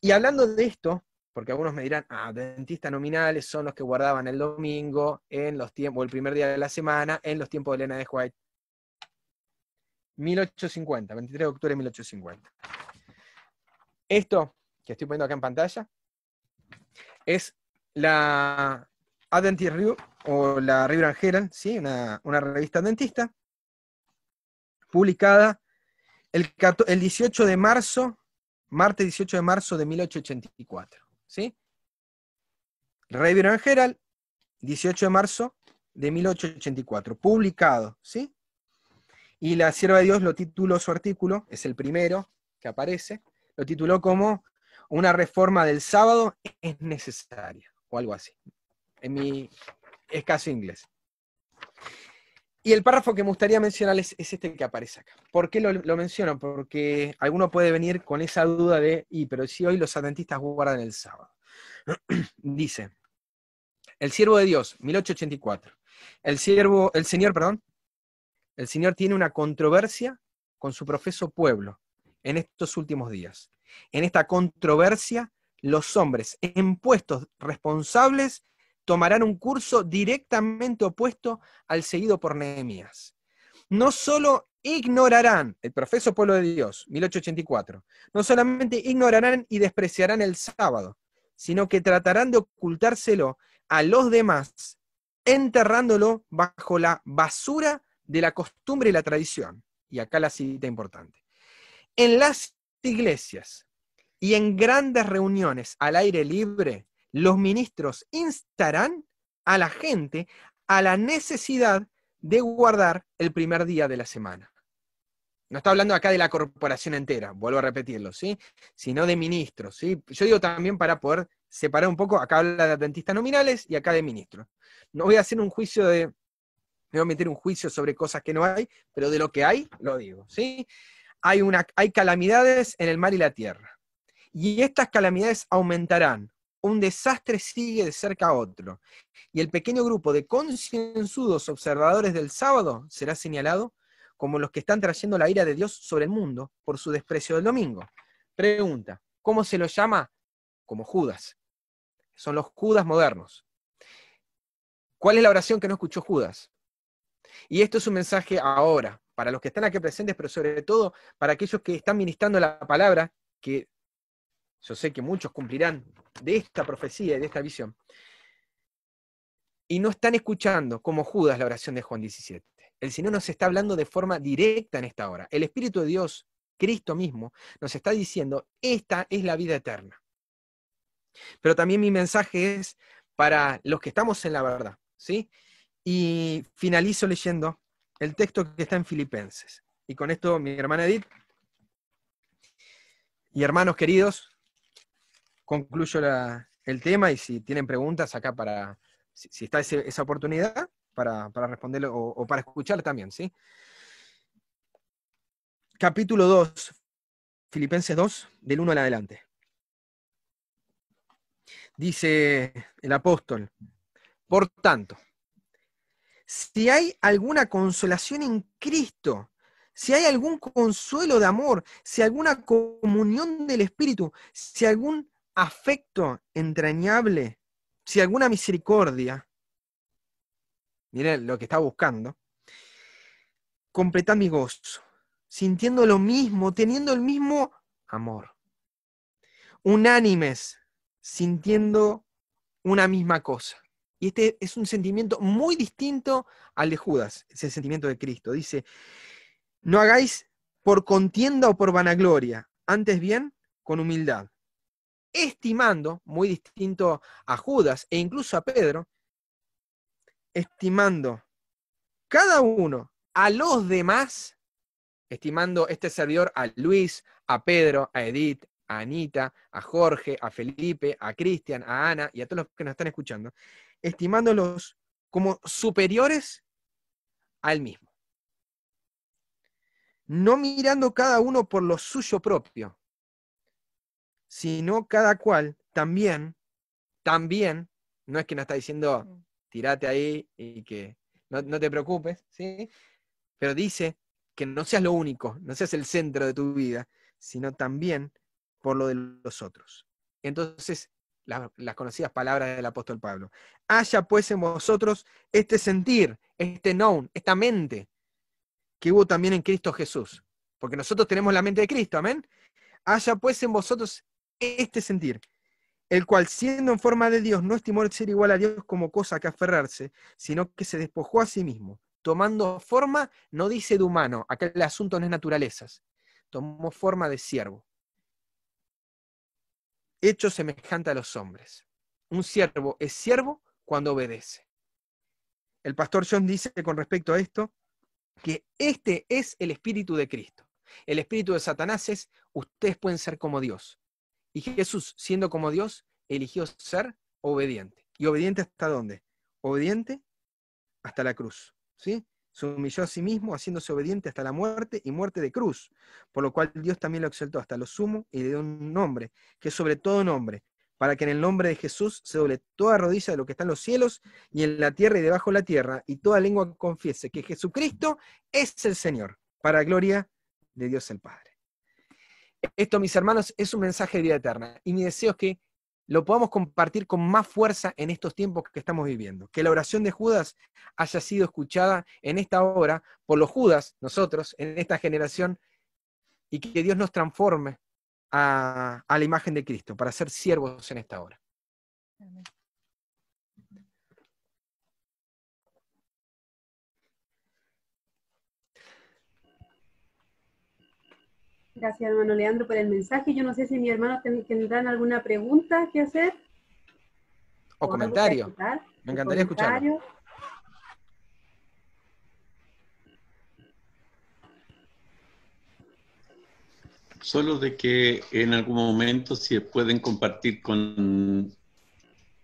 [SPEAKER 1] Y hablando de esto, porque algunos me dirán, ah, dentistas nominales son los que guardaban el domingo, en los tiempos, el primer día de la semana, en los tiempos de Elena de White. 1850, 23 de octubre de 1850. Esto que estoy poniendo acá en pantalla es la Adventist Review o la River ¿sí? Una, revista dentista, publicada el, 18 de marzo, martes 18 de marzo de 1884. ¿sí? Revista 18 de marzo de 1884, publicado. ¿sí? Y la Sierva de Dios lo tituló su artículo, es el primero que aparece, lo tituló como una reforma del sábado es necesaria, o algo así, en mi escaso inglés. Y el párrafo que me gustaría mencionarles es este que aparece acá. ¿Por qué lo, menciono? Porque alguno puede venir con esa duda de, y pero si hoy los adventistas guardan el sábado. Dice, el siervo de Dios, 1884. El siervo, el Señor, perdón, el Señor tiene una controversia con su profeso pueblo en estos últimos días. En esta controversia, los hombres en puestos responsables tomarán un curso directamente opuesto al seguido por Nehemías. No solo ignorarán, el profeso pueblo de Dios, 1884, no solamente ignorarán y despreciarán el sábado, sino que tratarán de ocultárselo a los demás, enterrándolo bajo la basura de la costumbre y la tradición. Y acá la cita importante. En las iglesias y en grandes reuniones al aire libre, los ministros instarán a la gente a la necesidad de guardar el primer día de la semana. No está hablando acá de la corporación entera, vuelvo a repetirlo, ¿sí? Sino de ministros, ¿sí? Yo digo también para poder separar un poco, acá habla de adventistas nominales y acá de ministros. No voy a hacer un juicio de, me voy a meter un juicio sobre cosas que no hay, pero de lo que hay, lo digo, ¿sí? hay, calamidades en el mar y la tierra. Y estas calamidades aumentarán. Un desastre sigue de cerca a otro. Y el pequeño grupo de concienzudos observadores del sábado será señalado como los que están trayendo la ira de Dios sobre el mundo por su desprecio del domingo. Pregunta, ¿cómo se lo llama? Como Judas. Son los Judas modernos. ¿Cuál es la oración que no escuchó Judas? Y esto es un mensaje ahora, para los que están aquí presentes, pero sobre todo para aquellos que están ministrando la palabra, que yo sé que muchos cumplirán de esta profecía y de esta visión, y no están escuchando como Judas la oración de Juan 17. El Señor nos está hablando de forma directa en esta hora. El Espíritu de Dios, Cristo mismo, nos está diciendo, esta es la vida eterna. Pero también mi mensaje es para los que estamos en la verdad, ¿sí? Y finalizo leyendo el texto que está en Filipenses. Y con esto, mi hermana Edith y hermanos queridos, concluyo el tema y si tienen preguntas acá para, si, está esa oportunidad, para, para responderlo o, para escuchar también, ¿sí? Capítulo 2, Filipenses 2, del 1 al adelante. Dice el apóstol, por tanto, si hay alguna consolación en Cristo, si hay algún consuelo de amor, si alguna comunión del Espíritu, si algún afecto entrañable, si alguna misericordia. Miren lo que está buscando. completar mi gozo, sintiendo lo mismo, teniendo el mismo amor. Unánimes, sintiendo una misma cosa y este es un sentimiento muy distinto al de Judas, es el sentimiento de Cristo. Dice, no hagáis por contienda o por vanagloria, antes bien con humildad. Estimando, muy distinto a Judas e incluso a Pedro, estimando cada uno a los demás, estimando este servidor a Luis, a Pedro, a Edith, a Anita, a Jorge, a Felipe, a Cristian, a Ana y a todos los que nos están escuchando, estimándolos como superiores al mismo. No mirando cada uno por lo suyo propio, sino cada cual también, también, no es que nos está diciendo, mm. tirate ahí y que no, no te preocupes, ¿sí? Pero dice que no seas lo único, no seas el centro de tu vida, sino también por lo de los otros. Entonces, las, conocidas palabras del apóstol Pablo. Haya pues en vosotros este sentir, este known, esta mente que hubo también en Cristo Jesús, porque nosotros tenemos la mente de Cristo, amén. Haya pues en vosotros este sentir, el cual siendo en forma de Dios no estimó el ser igual a Dios como cosa que aferrarse, sino que se despojó a sí mismo, tomando forma, no dice de humano, acá el asunto no es naturalezas, tomó forma de siervo hecho semejante a los hombres. Un siervo es siervo cuando obedece. El pastor John dice con respecto a esto que este es el espíritu de Cristo. El espíritu de Satanás es, ustedes pueden ser como Dios. Y Jesús, siendo como Dios, eligió ser obediente. ¿Y obediente hasta dónde? Obediente hasta la cruz. ¿sí? se humilló a sí mismo, haciéndose obediente hasta la muerte y muerte de cruz, por lo cual Dios también lo exaltó hasta lo sumo y le dio un nombre, que es sobre todo nombre, para que en el nombre de Jesús se doble toda rodilla de lo que está en los cielos y en la tierra y debajo de la tierra, y toda lengua confiese que Jesucristo es el Señor, para gloria de Dios el Padre. Esto, mis hermanos, es un mensaje de vida eterna, y mi deseo es que lo podamos compartir con más fuerza en estos tiempos que estamos viviendo. Que la oración de Judas haya sido escuchada en esta hora por los Judas, nosotros, en esta generación, y que Dios nos transforme a, la imagen de Cristo para ser siervos en esta hora.
[SPEAKER 2] Gracias, hermano Leandro, por el mensaje. Yo no sé si mis hermanos tendrán alguna pregunta que hacer.
[SPEAKER 1] O, comentario. Me encantaría escuchar.
[SPEAKER 2] Solo de que en algún momento si pueden compartir con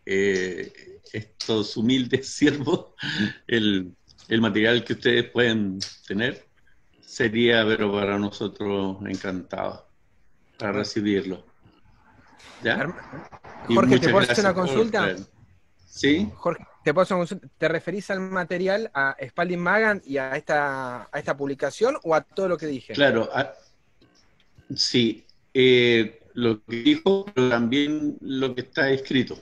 [SPEAKER 2] eh, estos humildes siervos el material que ustedes pueden tener Sería, pero para nosotros encantado para recibirlo.
[SPEAKER 1] ¿Ya? Jorge, ¿te puedo hacer una consulta? Sí. Jorge, ¿te, ¿te referís al material, a Spalding Magan y a esta, a esta publicación o a todo lo que dije? Claro,
[SPEAKER 2] sí. Eh, lo que dijo, pero también lo que está escrito.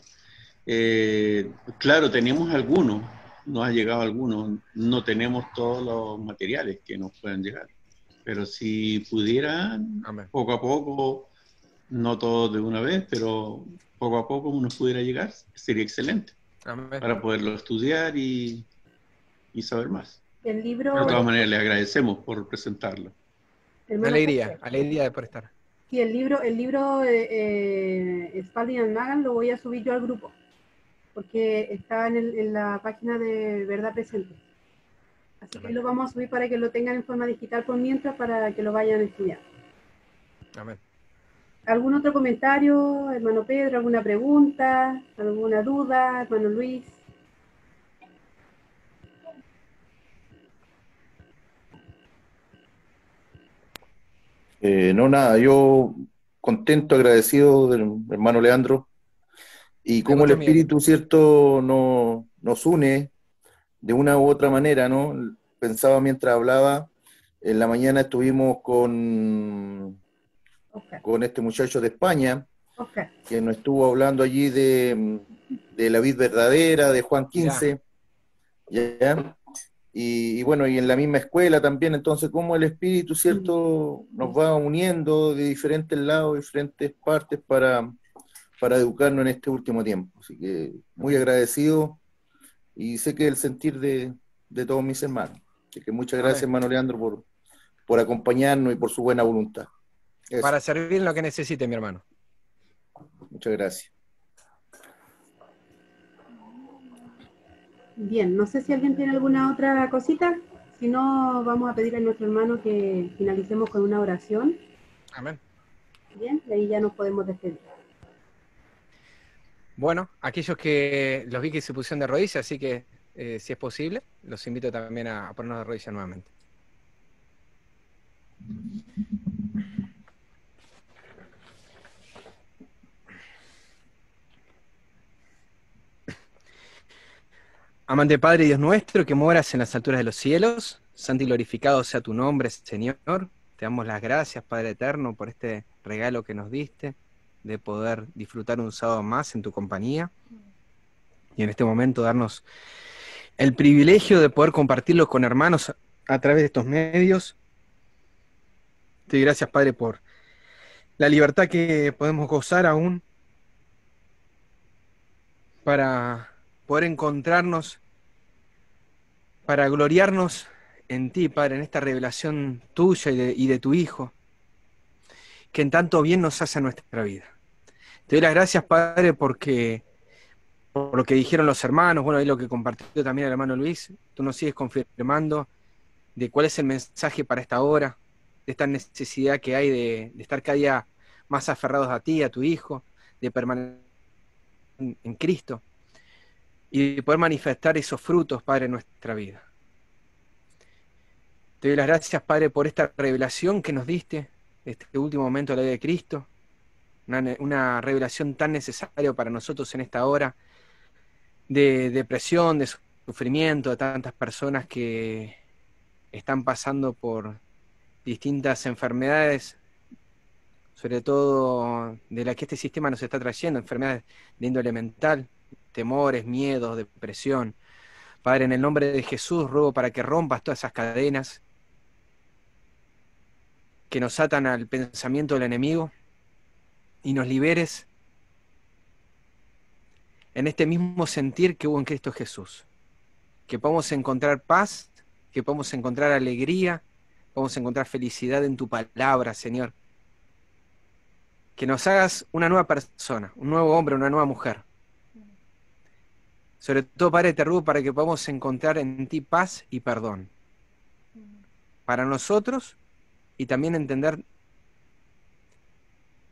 [SPEAKER 2] Eh, claro, tenemos algunos, no ha llegado alguno, no tenemos todos los materiales que nos puedan llegar. Pero si pudieran, poco a poco, no todos de una vez, pero poco a poco uno pudiera llegar, sería excelente para poderlo estudiar y,
[SPEAKER 1] y saber más.
[SPEAKER 2] El libro... De todas
[SPEAKER 1] maneras, le agradecemos por presentarlo.
[SPEAKER 2] Alegría,
[SPEAKER 1] alegría de por estar.
[SPEAKER 2] el libro, el libro eh, eh, Spalding and Magan lo voy a subir yo al grupo porque está en, la página de Verdad Presente. Así que lo vamos a subir para que lo tengan en forma digital por mientras, para que lo vayan a estudiar. Amén. ¿Algún otro comentario, hermano Pedro? ¿Alguna pregunta? ¿Alguna duda, hermano Luis? Eh, no, nada, yo contento, agradecido, del hermano Leandro, y cómo el espíritu, ¿cierto?, nos une de una u otra manera, ¿no? Pensaba mientras hablaba, en la mañana estuvimos con, con este muchacho de España, que nos estuvo hablando allí de, la vid verdadera, de Juan 15, ¿ya? Y, y, bueno, y en la misma escuela también, entonces cómo el espíritu, ¿cierto?, nos va uniendo de diferentes lados, diferentes partes para para educarnos en este último tiempo. Así que muy agradecido y sé que el sentir de, todos mis hermanos. Así que muchas gracias, hermano Leandro, por, por acompañarnos y por su
[SPEAKER 1] buena voluntad. Para servir lo que necesite, mi hermano. Muchas gracias.
[SPEAKER 2] Bien, no sé si alguien tiene alguna otra cosita. Si no, vamos a pedir a nuestro hermano que finalicemos con una oración. Amén. Bien, ahí ya nos podemos despedir.
[SPEAKER 1] Bueno, aquellos que los vi que se pusieron de rodillas, así que eh, si es posible, los invito también a, ponernos de rodillas nuevamente. Amante Padre Dios nuestro, que moras en las alturas de los cielos, santo y glorificado sea tu nombre, Señor. Te damos las gracias, Padre Eterno, por este regalo que nos diste de poder disfrutar un sábado más en tu compañía y en este momento darnos el privilegio de poder compartirlo con hermanos a través de estos medios. Te doy gracias, Padre, por la libertad que podemos gozar aún para poder encontrarnos, para gloriarnos en ti, Padre, en esta revelación tuya y de, tu Hijo, que en tanto bien nos hace nuestra vida. Te doy las gracias, Padre, porque por lo que dijeron los hermanos, bueno, y lo que compartió también el hermano Luis, tú nos sigues confirmando de cuál es el mensaje para esta hora, de esta necesidad que hay de, estar cada día más aferrados a ti, a tu Hijo, de permanecer en, Cristo y de poder manifestar esos frutos, Padre, en nuestra vida. Te doy las gracias, Padre, por esta revelación que nos diste, este último momento de la vida de Cristo, una, revelación tan necesaria para nosotros en esta hora de depresión, de sufrimiento, de tantas personas que están pasando por distintas enfermedades, sobre todo de las que este sistema nos está trayendo, enfermedades de índole mental, temores, miedos, depresión. Padre, en el nombre de Jesús ruego para que rompas todas esas cadenas que nos atan al pensamiento del enemigo, y nos liberes en este mismo sentir que hubo en Cristo Jesús. Que podamos encontrar paz, que podamos encontrar alegría, podamos encontrar felicidad en tu palabra, Señor. Que nos hagas una nueva persona, un nuevo hombre, una nueva mujer. Sobre todo, Padre, te para que podamos encontrar en ti paz y perdón. Para nosotros y también entender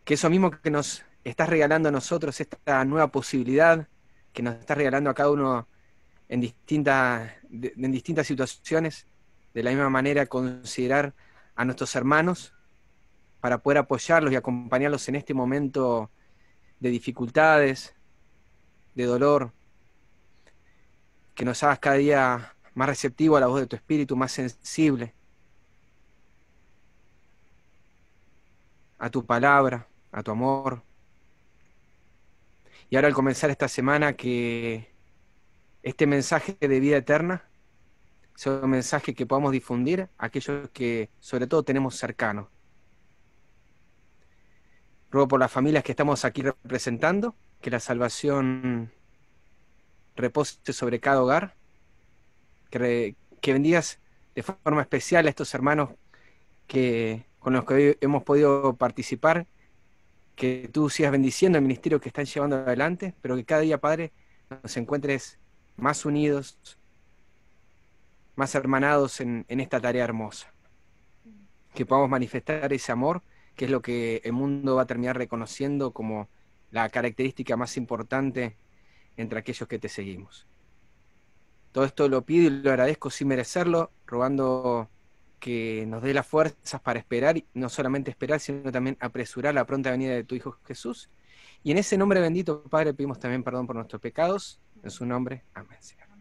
[SPEAKER 1] que eso mismo que nos estás regalando a nosotros, esta nueva posibilidad que nos estás regalando a cada uno en, distintas en distintas situaciones, de la misma manera considerar a nuestros hermanos para poder apoyarlos y acompañarlos en este momento de dificultades, de dolor, que nos hagas cada día más receptivo a la voz de tu espíritu, más sensible a tu palabra, a tu amor. Y ahora al comenzar esta semana que este mensaje de vida eterna sea un mensaje que podamos difundir a aquellos que sobre todo tenemos cercanos. Ruego por las familias que estamos aquí representando, que la salvación repose sobre cada hogar, que, que bendigas de forma especial a estos hermanos que, con los que hoy hemos podido participar que tú sigas bendiciendo el ministerio que están llevando adelante, pero que cada día, Padre, nos encuentres más unidos, más hermanados en, en esta tarea hermosa. Que podamos manifestar ese amor, que es lo que el mundo va a terminar reconociendo como la característica más importante entre aquellos que te seguimos. Todo esto lo pido y lo agradezco sin merecerlo, robando que nos dé las fuerzas para esperar, no solamente esperar, sino también apresurar la pronta venida de tu Hijo Jesús. Y en ese nombre bendito, Padre, pedimos también perdón por nuestros pecados. En su nombre, amén,